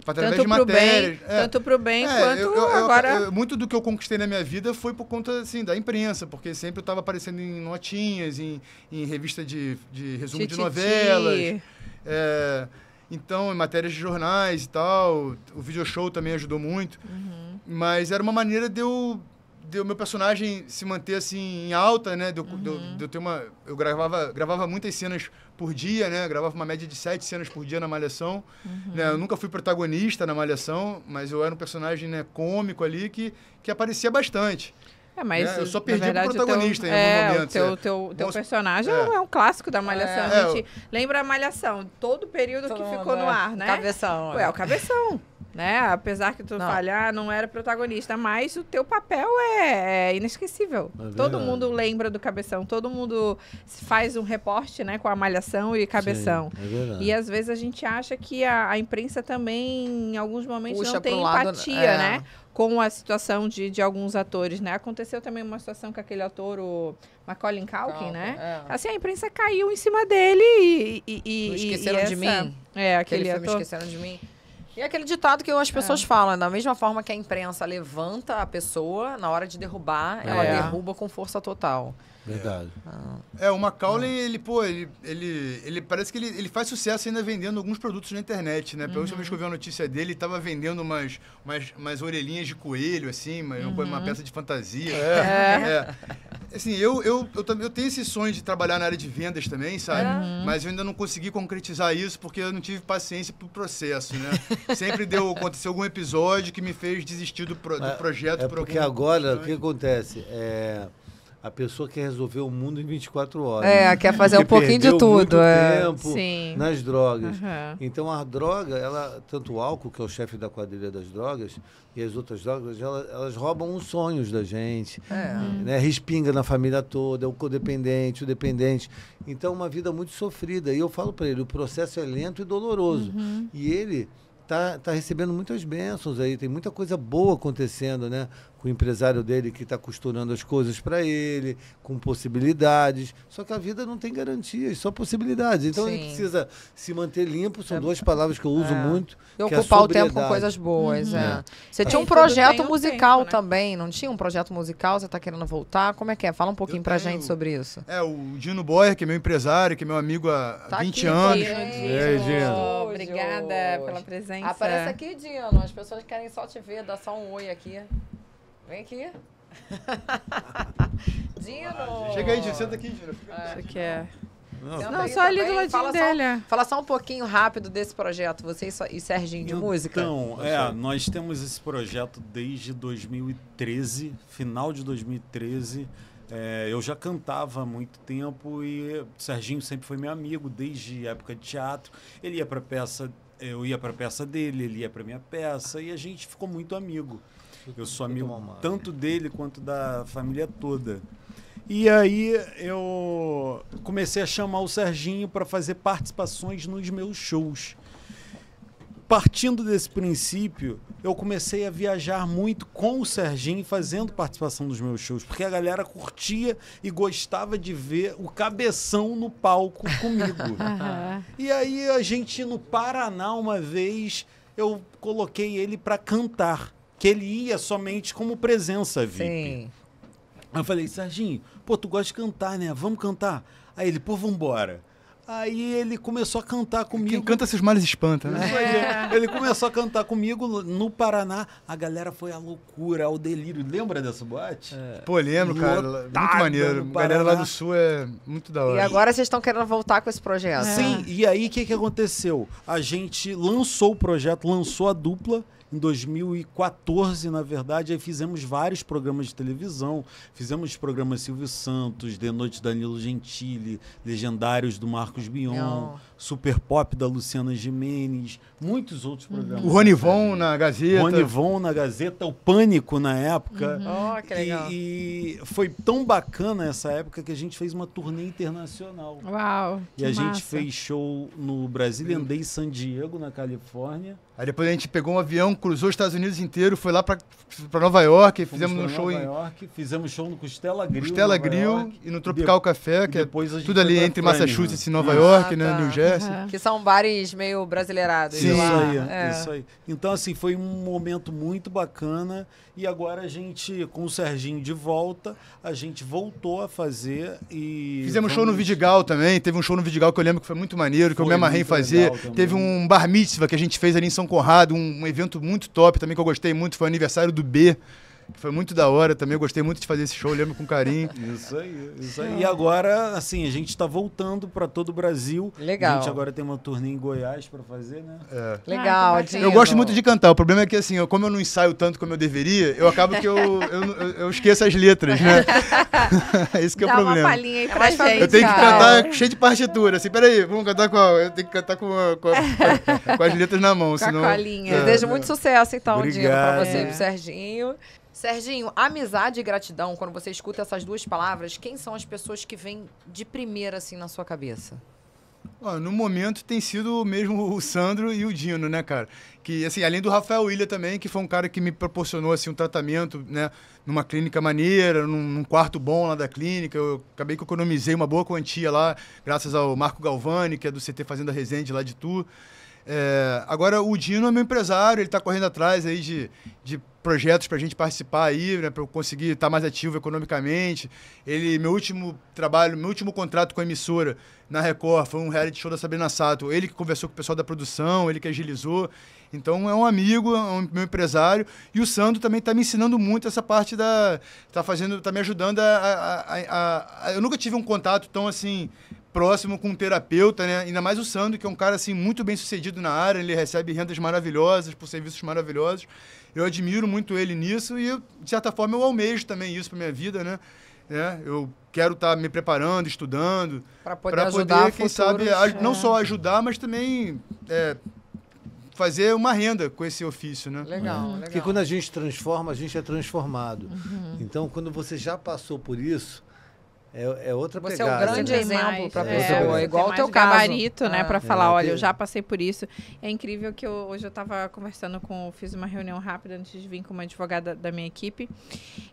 através tanto de matérias. Bem, é, tanto pro bem é, quanto eu, eu, agora. Eu, muito do que eu conquistei na minha vida foi por conta assim, da imprensa, porque sempre eu estava aparecendo em notinhas, em, em revista de, de resumo Tititi. de novelas. É, então, em matérias de jornais e tal. O video show também ajudou muito. Uhum. Mas era uma maneira de eu de o meu personagem se manter assim em alta, né? De eu, uhum. de eu, uhum. de eu ter uma, eu gravava, gravava muitas cenas por dia, né? Eu gravava uma média de sete cenas por dia na Malhação. Uhum. Né? Eu nunca fui protagonista na Malhação, mas eu era um personagem né, cômico ali que, que aparecia bastante. É, mas né? Eu só perdi verdade, protagonista teu, em é, algum é, momento. O teu, é. teu, teu Bom, personagem é. é. um clássico da Malhação. É, gente lembra a Malhação, todo o período todo que ficou no é ar, né? Cabeção. Ué, é o Cabeção né? Apesar que tu não. falhar, não era protagonista, mas o teu papel é, é inesquecível. É todo mundo lembra do Cabeção, todo mundo faz um reporte, né, com a Malhação e Cabeção. Sim, é e às vezes a gente acha que a, a imprensa também, em alguns momentos, Puxa não tem né? empatia, lado, é. né? Com a situação de, de alguns atores, né? Aconteceu também uma situação com aquele ator, o Macaulay Culkin, né? É. Assim, a imprensa caiu em cima dele e... e, e esqueceram e de mim. É, aquele, aquele ator... Esqueceram de Mim. E é aquele ditado que as é. pessoas é. falam, da mesma forma que a imprensa levanta a pessoa, na hora de derrubar, ela é. derruba com força total. Verdade. É, o Macaulay, ele, pô, ele, ele, ele parece que ele, ele faz sucesso ainda vendendo alguns produtos na internet, né? Pela uhum. última vez que eu vi a notícia dele, ele tava vendendo umas, umas, umas orelhinhas de coelho, assim, uma, uhum. uma peça de fantasia. É. é. é. é. Assim, eu, eu, eu, eu, eu tenho esse sonho de trabalhar na área de vendas também, sabe? Uhum. Mas eu ainda não consegui concretizar isso porque eu não tive paciência pro processo, né? Sempre deu, aconteceu algum episódio que me fez desistir do, pro, do é, projeto. É porque por agora, o que acontece? É a pessoa quer resolver o mundo em 24 horas. É, quer fazer um pouquinho de tudo. Muito é. tempo Sim. nas drogas. Uhum. Então a droga, ela, tanto o álcool, que é o chefe da quadrilha das drogas, e as outras drogas, elas, elas roubam os sonhos da gente. É. Uhum. Né? Respinga na família toda, é o codependente, o dependente. Então é uma vida muito sofrida. E eu falo para ele, o processo é lento e doloroso. Uhum. E ele tá, tá recebendo muitas bênçãos aí, tem muita coisa boa acontecendo, né? com o empresário dele que está costurando as coisas para ele, com possibilidades. Só que a vida não tem garantias, só possibilidades. Então Sim. ele precisa se manter limpo, são é. duas palavras que eu uso é. muito. E é ocupar é o tempo com coisas boas. Uhum. É. é. Você é. tinha um projeto musical tempo, né? também, não tinha um projeto musical? Você está querendo voltar? Como é que é? Fala um pouquinho para gente sobre isso. É, o Dino Boyer, que é meu empresário, que é meu amigo há tá 20 aqui, anos. Dino. Ei, Dino. Obrigada pela presença. Aparece aqui, Dino. As pessoas querem só te ver, dá só um oi aqui. Vem aqui. [LAUGHS] Dino! Chega aí, Dino. Senta aqui, Dino. É. que é. Não, não só ali do ladinho fala dele. Só, é. fala só um pouquinho rápido desse projeto, você e, e Serginho, de então, música. Então, é, nós temos esse projeto desde 2013, final de 2013. É, eu já cantava há muito tempo e o Serginho sempre foi meu amigo, desde época de teatro. Ele ia para peça, eu ia para peça dele, ele ia para minha peça e a gente ficou muito amigo. Eu sou amigo tanto dele quanto da família toda. E aí eu comecei a chamar o Serginho para fazer participações nos meus shows. Partindo desse princípio, eu comecei a viajar muito com o Serginho fazendo participação dos meus shows, porque a galera curtia e gostava de ver o cabeção no palco comigo. [LAUGHS] e aí a gente no Paraná uma vez eu coloquei ele para cantar que ele ia somente como presença VIP. Sim. Eu falei, Serginho, pô, tu gosta de cantar, né? Vamos cantar. Aí ele, pô, vambora. Aí ele começou a cantar comigo. Quem canta seus males espanta, né? É. Ele começou a cantar comigo no Paraná. A galera foi à loucura, ao delírio. Lembra dessa boate? É. Pô, lembro, cara. Muito maneiro. A galera lá do Sul é muito da hora. E agora vocês estão querendo voltar com esse projeto. É. Sim, e aí o que, que aconteceu? A gente lançou o projeto, lançou a dupla em 2014, na verdade, aí fizemos vários programas de televisão, fizemos programas Silvio Santos, De Noite Danilo Gentili, Legendários do Marcos Bion, Super Pop da Luciana Gimenez, muitos outros uhum. programas. O O Ronivon na Gazeta. Von na Gazeta, o Pânico na época. Uhum. Oh, que legal. E, e, foi tão bacana essa época que a gente fez uma turnê internacional. Uau! E a massa. gente fez show no Brasil, andei em uhum. San Diego, na Califórnia. Aí depois a gente pegou um avião, cruzou os Estados Unidos inteiro, foi lá para Nova York, Fomos fizemos um show Nova em York, fizemos show no Costela Grill, Costela Grill York, e no Tropical de... Café, que é tudo ali entre Massachusetts e Nova ah, York, tá, né, tá. New Jersey. Uhum. Que são bares meio brasileirados. Sim, isso aí, é. isso aí. Então assim, foi um momento muito bacana e agora a gente, com o Serginho de volta, a gente voltou a fazer e. Fizemos vamos... show no Vidigal também. Teve um show no Vidigal que eu lembro que foi muito maneiro, que foi eu me amarrei em fazer. Teve um bar mitzvah que a gente fez ali em São Conrado, um, um evento muito top também que eu gostei muito. Foi o aniversário do B foi muito da hora também. Eu gostei muito de fazer esse show, lembro com carinho. [LAUGHS] Isso aí, isso aí. E agora, assim, a gente está voltando para todo o Brasil. Legal. A gente agora tem uma turnê em Goiás para fazer, né? É. Ah, então Legal, ah, Eu gosto muito de cantar. O problema é que, assim, eu, como eu não ensaio tanto como eu deveria, eu acabo que eu, eu, eu, eu esqueço as letras, né? isso [LAUGHS] [LAUGHS] que Dá é o problema. Uma palhinha aí é pra gente, eu tenho que cantar cheio de partitura. Assim, peraí, vamos cantar com a, Eu tenho que cantar com, a, com, a, com as letras na mão. Com senão, a colinha. É, Desejo é. muito sucesso, então, Obrigado. Dino, pra você e pro é. Serginho. Serginho, amizade e gratidão, quando você escuta essas duas palavras, quem são as pessoas que vêm de primeira assim na sua cabeça? no momento tem sido mesmo o Sandro e o Dino, né, cara? Que, assim, além do Rafael William também, que foi um cara que me proporcionou, assim, um tratamento, né, numa clínica maneira, num, num quarto bom lá da clínica. Eu, eu acabei que economizei uma boa quantia lá, graças ao Marco Galvani, que é do CT Fazenda Resende lá de Tu. É, agora, o Dino é meu empresário, ele está correndo atrás aí de, de projetos para a gente participar aí, né, para eu conseguir estar tá mais ativo economicamente. Ele, meu último trabalho, meu último contrato com a emissora na Record foi um reality show da Sabrina Sato. Ele que conversou com o pessoal da produção, ele que agilizou. Então é um amigo, é um meu empresário. E o Sandro também está me ensinando muito essa parte da. está fazendo, está me ajudando a, a, a, a, Eu nunca tive um contato tão assim próximo com um terapeuta, né? Ainda mais o Sandro, que é um cara assim muito bem sucedido na área, ele recebe rendas maravilhosas por serviços maravilhosos. Eu admiro muito ele nisso e de certa forma eu almejo também isso para minha vida, né? É, eu quero estar tá me preparando, estudando para poder, pra poder ajudar quem futuros, sabe, é. não só ajudar, mas também é, fazer uma renda com esse ofício, né? Legal, é. legal. Porque quando a gente transforma, a gente é transformado. Uhum. Então, quando você já passou por isso, é, é outra Você é pegada, é um grande né? exemplo para a pessoa, é, igual o teu gabarito, né, é. para é, falar, é, olha, eu já passei por isso. É incrível que eu, hoje eu estava conversando com, fiz uma reunião rápida antes de vir com uma advogada da minha equipe,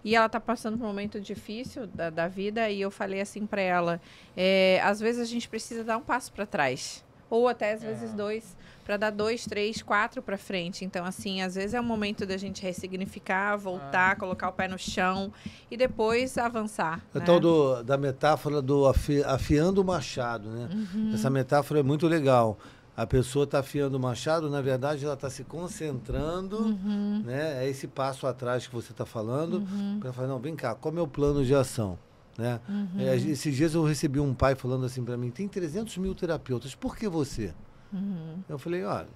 e ela está passando por um momento difícil da, da vida, e eu falei assim para ela, é, às vezes a gente precisa dar um passo para trás, ou até às vezes dois, para dar dois, três, quatro para frente. Então, assim, às vezes é o momento da gente ressignificar, voltar, ah. colocar o pé no chão e depois avançar. É né? tal então, do, da metáfora do afi, afiando o machado, né? Uhum. Essa metáfora é muito legal a pessoa está afiando o machado, na verdade ela está se concentrando, uhum. né? É esse passo atrás que você está falando, uhum. para falar, não, vem cá, qual é o meu plano de ação? Né? Uhum. É, esses dias eu recebi um pai falando assim para mim, tem 300 mil terapeutas, por que você? Uhum. Eu falei, olha,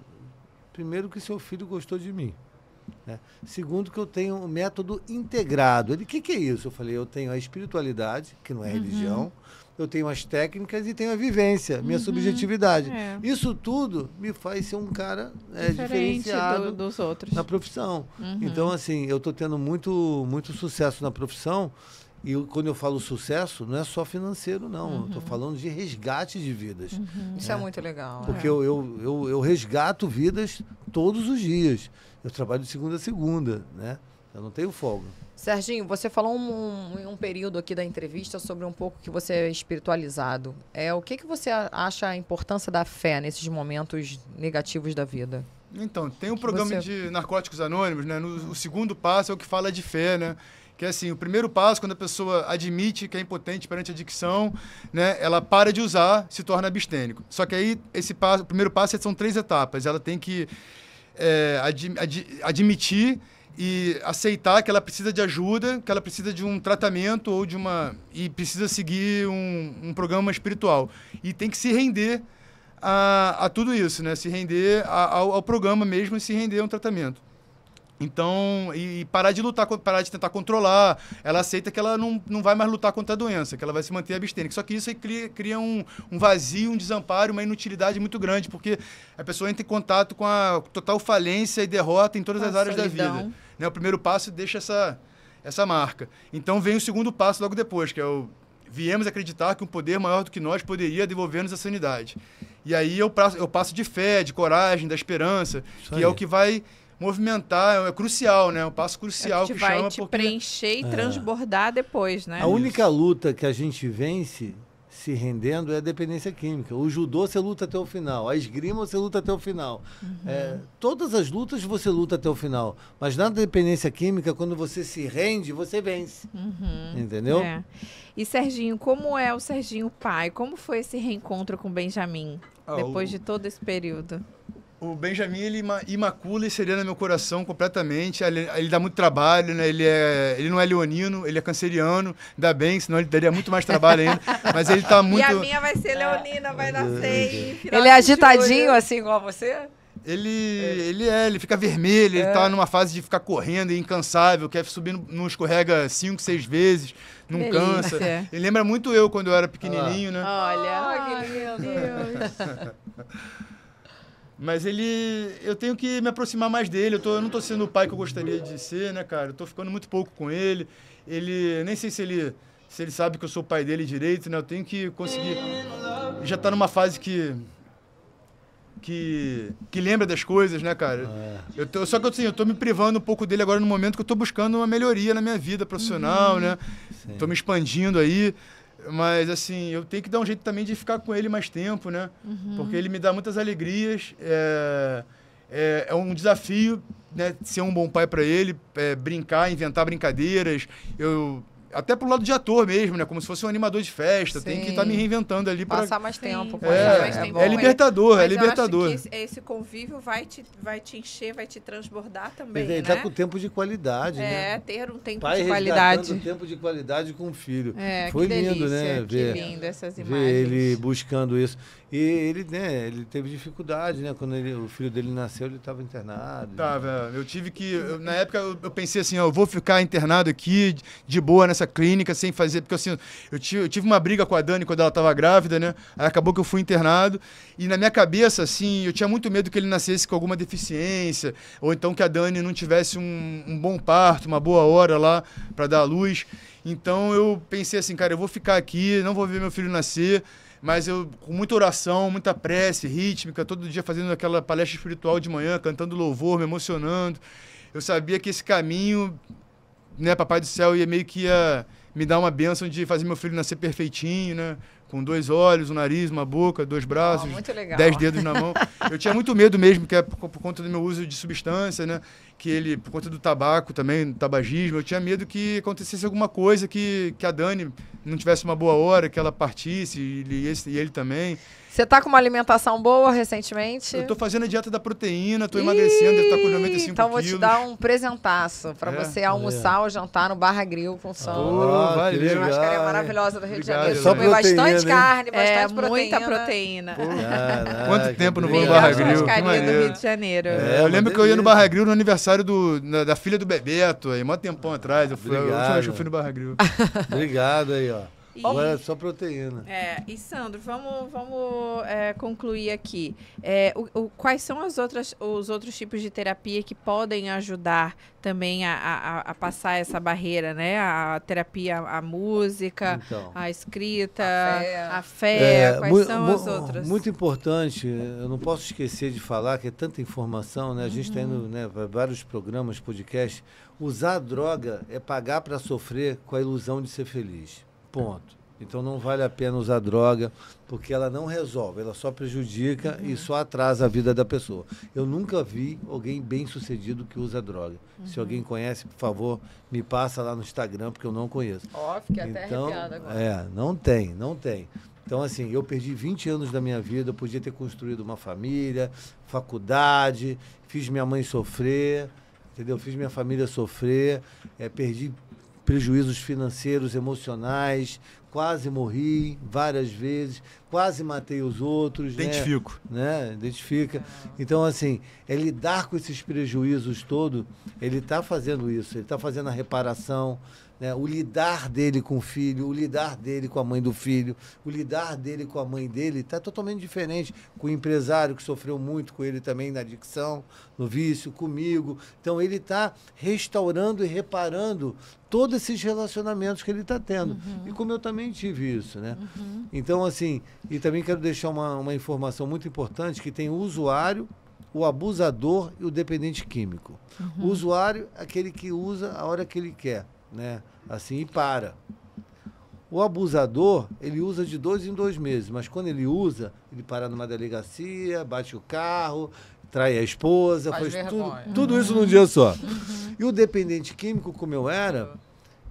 primeiro que seu filho gostou de mim. Né? Segundo, que eu tenho um método integrado. Ele, o que, que, é isso? Eu falei, eu tenho a espiritualidade, que não é uhum. religião, eu tenho as técnicas e tenho a vivência, minha uhum. subjetividade. É. Isso tudo me faz ser um cara é, diferenciado do, dos outros. na profissão. Uhum. Então, assim, eu estou tendo muito, muito sucesso na profissão e quando eu falo sucesso, não é só financeiro, não. Uhum. Estou falando de resgate de vidas. Uhum. Né? Isso é muito legal. É. Porque é. eu, eu, eu, eu, resgato vidas todos os dias. Eu trabalho de segunda a segunda, né? Eu não tenho folga. Serginho, você falou um, um, um período aqui da entrevista sobre um pouco que você é espiritualizado. É, o que, que você acha a importância da fé nesses momentos negativos da vida? Então, tem um programa você... de Narcóticos Anônimos, né? No, o segundo passo é o que fala de fé, né? que é assim, o primeiro passo, quando a pessoa admite que é impotente perante a adicção, né, ela para de usar, se torna abstênico. Só que aí, esse passo, o primeiro passo são três etapas. Ela tem que é, ad, ad, admitir e aceitar que ela precisa de ajuda, que ela precisa de um tratamento ou de uma. e precisa seguir um, um programa espiritual. E tem que se render a, a tudo isso, né? Se render a, ao, ao, programa mesmo e se render a um tratamento. Então, e parar de lutar, parar de tentar controlar. Ela aceita que ela não, não vai mais lutar contra a doença, que ela vai se manter abstênica. Só que isso cria, cria um, um vazio, um desamparo, uma inutilidade muito grande, porque a pessoa entra em contato com a total falência e derrota em todas as áreas solidão. da vida. Né? O primeiro passo deixa essa, essa marca. Então, vem o segundo passo logo depois, que é o viemos acreditar que um poder maior do que nós poderia devolver-nos a sanidade. E aí eu passo, eu passo de fé, de coragem, da esperança, isso que aí. é o que vai movimentar é, é crucial, né? É um passo crucial é que, que vai chama te porque... preencher e é. transbordar depois, né? A única luta que a gente vence se rendendo é a dependência química. O judô você luta até o final, a esgrima você luta até o final. Uhum. É, todas as lutas você luta até o final, mas na dependência química, quando você se rende, você vence. Uhum. Entendeu? É. E Serginho, como é o Serginho pai? Como foi esse reencontro com Benjamin ah, depois o... de todo esse período? o Benjamin ele imacula e serena meu coração completamente. Ele, ele, dá muito trabalho, né? Ele, é, ele não é leonino, ele é canceriano, ainda bem, senão ele daria muito mais trabalho ainda. [LAUGHS] Mas ele tá muito. E a minha vai ser leonina, vai nascer. Ele é agitadinho, assim, igual você? Ele, é. ele é, ele fica vermelho, é. ele tá é. numa fase de ficar correndo é incansável, quer subir, no, não escorrega cinco, seis vezes, não Delícia. cansa. Ele lembra muito eu quando eu era pequenininho, né? Olha, oh, que meu Deus. [LAUGHS] [LAUGHS] Mas ele. Eu tenho que me aproximar mais dele. Eu, tô, eu não estou sendo o pai que eu gostaria de ser, né, cara? Eu tô ficando muito pouco com ele. Ele. Nem sei se ele. Se ele sabe que eu sou o pai dele direito, né? Eu tenho que conseguir. Já está numa fase que. Que, que lembra das coisas, né, cara? É. Eu tô, só que assim, eu estou me privando um pouco dele agora no momento que eu estou buscando uma melhoria na minha vida profissional, uhum. né? Sim. Tô me expandindo aí. Mas, assim, eu tenho que dar um jeito também de ficar com ele mais tempo, né? Uhum. Porque ele me dá muitas alegrias. É, é, é um desafio né, ser um bom pai para ele, é, brincar, inventar brincadeiras. Eu até pro lado de ator mesmo, né? Como se fosse um animador de festa. Sim. Tem que estar tá me reinventando ali para Passar mais tempo. É, é, tempo. é libertador, é Mas é libertador. Esse, esse, convívio vai te, vai te encher, vai te transbordar também. Mas, tá né? Tá com tempo de qualidade, é, né? É, ter um tempo Pai de qualidade. Um tempo de qualidade com o filho. É, Foi lindo, delícia, né? Ver, que lindo essas imagens. Ver ele buscando isso. E ele, né, ele teve dificuldade, né? Quando ele, o filho dele nasceu, ele estava internado. Né? Tava. Né? Eu tive que. Eu, na época eu, eu pensei assim, ó, eu vou ficar internado aqui, de boa nessa clínica, sem fazer. Porque assim, eu tive, eu tive uma briga com a Dani quando ela estava grávida, né? Aí acabou que eu fui internado. E na minha cabeça, assim, eu tinha muito medo que ele nascesse com alguma deficiência, ou então que a Dani não tivesse um, um bom parto, uma boa hora lá para dar a luz. Então eu pensei assim, cara, eu vou ficar aqui, não vou ver meu filho nascer mas eu com muita oração, muita prece rítmica, todo dia fazendo aquela palestra espiritual de manhã, cantando louvor, me emocionando. Eu sabia que esse caminho né, Papai do Céu ia meio que ia me dar uma benção de fazer meu filho nascer perfeitinho, né? Com dois olhos, um nariz, uma boca, dois braços, oh, dez dedos na mão. Eu tinha muito medo mesmo, que é por, por, conta do meu uso de substância, né? que ele, por conta do tabaco também, do tabagismo, eu tinha medo que acontecesse alguma coisa que, que a Dani não tivesse uma boa hora, que ela partisse e ele, e ele também. Você tá com uma alimentação boa recentemente? Eu tô fazendo a dieta da proteína, tô Ih, emagrecendo, deve estar tá com 95 Então vou quilos. te dar um presentaço para é, você almoçar é. ou jantar no Barra Grill com ah, Sandra. Oh, valeu, Uma mascaria maravilhosa do Rio Obrigado, de Janeiro. Só bastante hein? carne, é, bastante é, proteína. muita proteína. Quanto tempo não vou no Barra Grill? Mascaria do Rio de Janeiro. É, é, eu lembro que eu ia no Barra Grill no aniversário aniversário do, na, da filha do Bebeto, aí, mó tempão atrás. Eu fui, Obrigado. eu, eu fui no Barra Gril. [LAUGHS] Obrigado aí, ó. E, é só proteína. É, e Sandro, vamos, vamos é, concluir aqui. É, o, o, quais são as outras, os outros tipos de terapia que podem ajudar também a, a, a passar essa barreira, né? A terapia, a música, então, a escrita, a fé. A fé é, quais mu, são mu, as outras? Muito importante, eu não posso esquecer de falar que é tanta informação, né? A gente está indo uhum. né, para vários programas, podcasts. Usar droga é pagar para sofrer com a ilusão de ser feliz. Ponto. Então não vale a pena usar droga, porque ela não resolve, ela só prejudica uhum. e só atrasa a vida da pessoa. Eu nunca vi alguém bem sucedido que usa droga. Uhum. Se alguém uhum. conhece, por favor, me passa lá no Instagram, porque eu não conheço. Ó, oh, fiquei então, até arrepiada agora. É, não tem, não tem. Então, assim, eu perdi 20 anos da minha vida, eu podia ter construído uma família, faculdade, fiz minha mãe sofrer, entendeu? Fiz minha família sofrer, é, perdi prejuízos financeiros, emocionais, quase morri várias vezes, quase matei os outros. Né? Identifico. Né? né? Identifica. Então, assim, é lidar com esses prejuízos todo. Ele está fazendo isso, ele está fazendo a reparação, né? o lidar dele com o filho, o lidar dele com a mãe do filho, o lidar dele com a mãe dele está totalmente diferente. Com o empresário que sofreu muito com ele também na adicção, no vício, comigo. Então ele está restaurando e reparando todos esses relacionamentos que ele está tendo. Uhum. E como eu também tive isso, né? Uhum. Então, assim, e também quero deixar uma, uma informação muito importante que tem o usuário, o abusador e o dependente químico. Uhum. O usuário, é aquele que usa a hora que ele quer né? Assim e para. O abusador, ele usa de dois em dois meses, mas quando ele usa, ele para numa delegacia, bate o carro, trai a esposa, faz, faz tudo, tudo, isso num uhum. dia só. Uhum. E o dependente químico, como eu era, uhum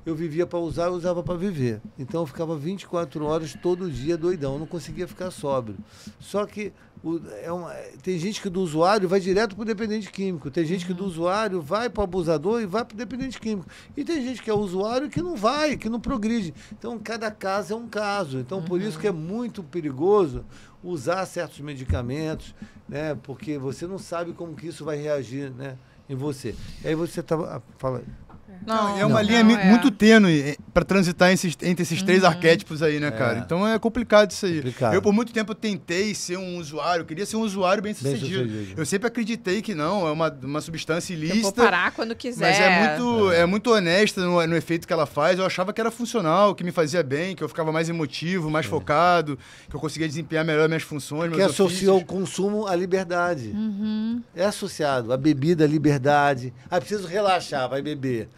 eu vivia para usar, e usava para viver. Então eu ficava 24 horas todo dia doidão, não conseguia ficar sóbrio. Só que o, é uma, é, tem gente que do usuário vai direto para o dependente químico, tem gente que do uhum. usuário vai para o abusador e vai para o dependente químico. E tem gente que é usuário que não vai, que não progride. Então cada caso é um caso. Então por isso que é uhum. muito perigoso usar certos medicamentos, né? Porque você não sabe como que isso vai reagir, né? Em você. E aí você tava. Tá, não, é uma não, linha não, é. muito tênue é, para transitar esses, entre esses três uhum. arquétipos aí, né, é. cara? Então é complicado isso aí. Complicado. Eu, por muito tempo, tentei ser um usuário, queria ser um usuário bem sucedido. Bem sucedido. Eu sempre acreditei que não, é uma, uma substância ilícita. Eu vou parar quando quiser. Mas é muito, é. é muito honesta no, no, efeito que ela faz. Eu achava que era funcional, que me fazia bem, que eu ficava mais emotivo, mais é. focado, que eu conseguia desempenhar melhor minhas funções. Que associou o consumo à liberdade. Uhum. É associado. A bebida à liberdade. Ah, preciso relaxar, vai beber.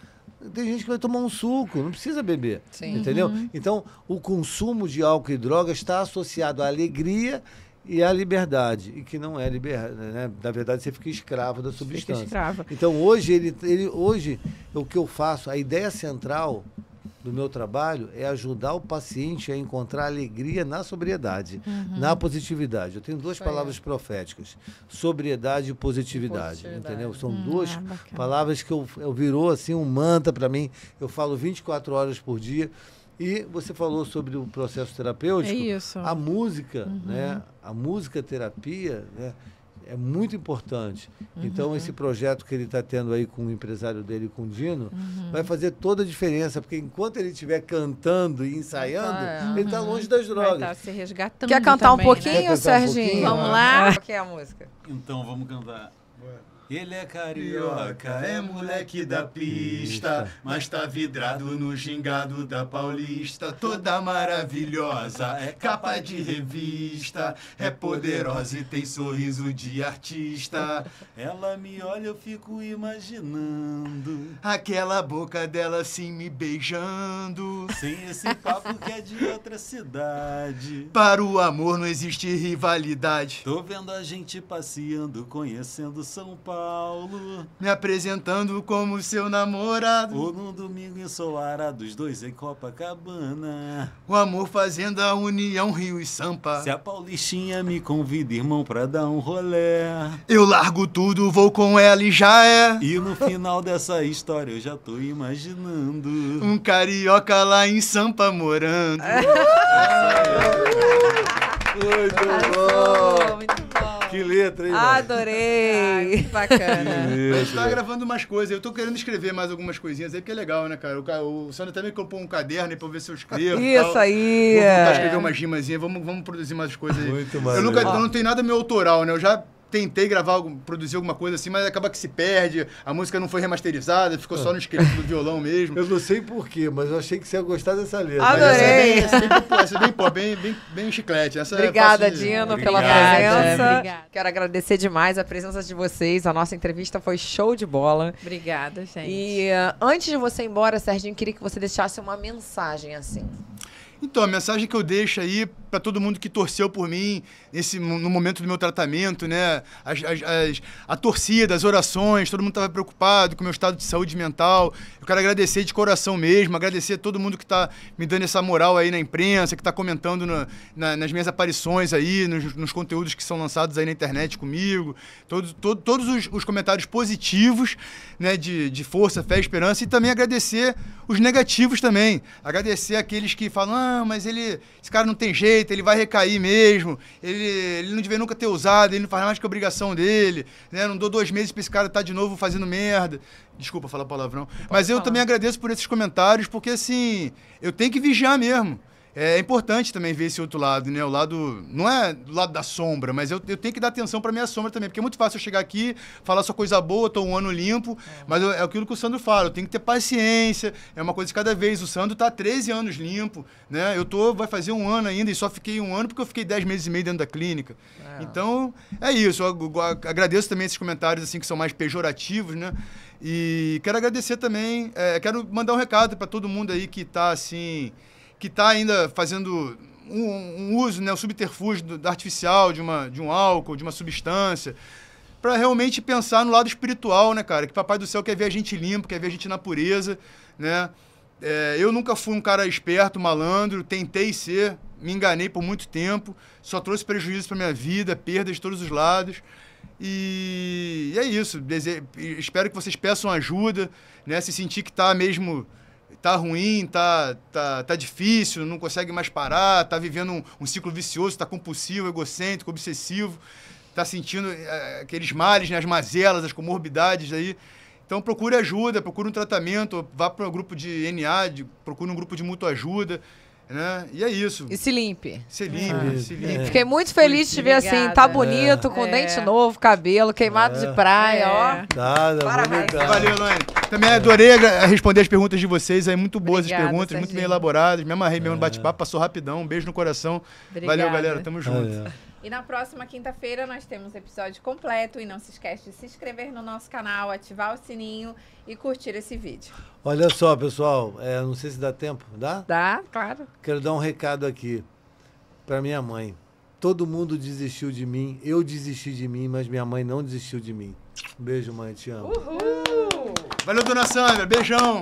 Tem gente que vai tomar um suco, não precisa beber. Sim. Entendeu? Uhum. Então, o consumo de álcool e droga está associado à alegria e à liberdade. E que não é liberdade. Né? Na verdade, você fica escravo da substância. Fica escravo. Então, hoje, ele, ele, hoje, o que eu faço, a ideia central do meu trabalho é ajudar o paciente a encontrar alegria na sobriedade, uhum. na positividade. Eu tenho duas é. palavras proféticas: sobriedade e positividade, positividade. entendeu? São hum, duas ah, é palavras que eu, eu virou assim um manta para mim. Eu falo 24 horas por dia. E você falou sobre o processo terapêutico. É isso. A música, uhum. né? A música terapia, né? é muito importante. Uhum. Então, esse projeto que ele está tendo aí com o empresário dele, com o Dino, uhum. vai fazer toda a diferença, porque enquanto ele estiver cantando e ensaiando, ah, é. ele está uhum. longe das drogas. Vai tá se resgatando Quer cantar também, né? um pouquinho, né? Serginho? Um pouquinho? Vamos lá? Qual é a música? Então, vamos cantar. Ele é carioca, é moleque da pista, mas tá vidrado no gingado da paulista. Toda maravilhosa, é capa de revista, é poderosa e tem sorriso de artista. Ela me olha, eu fico imaginando aquela boca dela assim me beijando. Sem esse papo que é de outra cidade. Para o amor não existe rivalidade. Tô vendo a gente passeando, conhecendo São Paulo. Paulo. Me apresentando como seu namorado. Ou num domingo ensolarado, os dois em Copacabana. O amor fazendo a união Rio e Sampa. Se a Paulistinha me convida, irmão, pra dar um rolé. Eu largo tudo, vou com ela e já é. E no final dessa história eu já tô imaginando. Um carioca lá em Sampa morando. [LAUGHS] É muito bom! Muito bom! Que letra, hein? Adorei! Ai, que bacana. a gente tá gravando umas coisas. Eu tô querendo escrever mais algumas coisinhas aí, porque é legal, né, cara? O, o Sandro também colocou um caderno aí pra ver se eu escrevo. Isso tal. aí! Vou tentar escrever é. umas rimazinhas. Vamos, vamos produzir mais coisas aí. Muito mais. Eu, nunca, eu não tenho nada meu autoral, né? Eu já tentei gravar, algum, produzir alguma coisa assim, mas acaba que se perde, a música não foi remasterizada, ficou só no esqueleto do violão mesmo. [LAUGHS] Eu não sei porquê, mas eu achei que você ia gostar dessa letra. Adorei! Essa é bem, essa é bem, é bem, bem, bem, chiclete. Essa é Obrigada, é Dino, pela presença. Obrigada. Quero agradecer demais a presença de vocês. A nossa entrevista foi show de bola. Obrigada, gente. E uh, antes de você ir embora, Serginho, queria que você deixasse uma mensagem assim. Então, a mensagem que eu deixo aí para todo mundo que torceu por mim, nesse, no momento do meu tratamento, né? As, as, as, a torcida, as orações, todo mundo estava preocupado com o meu estado de saúde mental. Eu quero agradecer de coração mesmo, agradecer a todo mundo que está me dando essa moral aí na imprensa, que está comentando na, nas minhas aparições aí, nos, nos, conteúdos que são lançados aí na internet comigo. Todo, todo, todos os, os, comentários positivos, né? De, de força, fé, esperança. E também agradecer os negativos também. Agradecer aqueles que falam, ah, mas ele, esse cara não tem jeito, ele vai recair mesmo, ele ele não devia nunca ter usado, ele não faz mais que obrigação dele, né? Não dou dois meses pra esse cara estar tá de novo fazendo merda. Desculpa falar palavrão. Mas eu falar. também agradeço por esses comentários, porque assim, eu tenho que vigiar mesmo é importante também ver esse outro lado, né? O lado. Não é do lado da sombra, mas eu, eu tenho que dar atenção para minha sombra também. Porque é muito fácil eu chegar aqui, falar só coisa boa, tô um ano limpo. É. Mas eu, é aquilo que o Sandro fala, eu tenho que ter paciência. É uma coisa de cada vez. O Sandro tá 13 anos limpo, né? Eu tô. Vai fazer um ano ainda e só fiquei um ano porque eu fiquei 10 meses e meio dentro da clínica. É. Então, é isso. Eu, eu, eu agradeço também esses comentários, assim, que são mais pejorativos, né? E quero agradecer também. É, quero mandar um recado para todo mundo aí que tá assim que está ainda fazendo um, um, uso, né, um subterfúgio do, do artificial, de, uma, de um álcool, de uma substância, para realmente pensar no lado espiritual, né, cara? Que Papai do Céu quer ver a gente limpo, quer ver a gente na pureza, né? É, eu nunca fui um cara esperto, malandro, tentei ser, me enganei por muito tempo, só trouxe prejuízo para minha vida, perda de todos os lados. E, e é isso. Dese... Espero que vocês peçam ajuda, né? Se sentir que está mesmo tá ruim, tá, tá, tá difícil, não consegue mais parar, tá vivendo um, um ciclo vicioso, tá compulsivo, egocêntrico, obsessivo, tá sentindo é, aqueles males, né, as mazelas, as comorbidades aí. Então procure ajuda, procure um tratamento, vá para um grupo de NA, de, procure um grupo de mutuajuda ajuda né? E é isso. E se limpe. Se limpe, ah. se limpe. É. Fiquei muito feliz de te ver Obrigada. assim, tá bonito, é. com é. dente novo, cabelo, queimado de é. praia, ó. É. Nada, Parabéns. Valeu, Laine. Também é. adorei responder as perguntas de vocês, aí muito boas Obrigada, as perguntas, Serginho. muito bem elaboradas. Me amarrei mesmo no bate-papo, passou rapidão. Um beijo no coração. Obrigada. Valeu, galera. Tamo junto. E na próxima quinta-feira nós temos episódio completo. E não se esquece de se inscrever no nosso canal, ativar o sininho e curtir esse vídeo. Olha só, pessoal, é, não sei se dá tempo. Dá? Dá, claro. Quero dar um recado aqui para minha mãe. Todo mundo desistiu de mim, eu desisti de mim, mas minha mãe não desistiu de mim. Beijo, mãe, te amo. Uhul! Valeu, dona Sandra, beijão!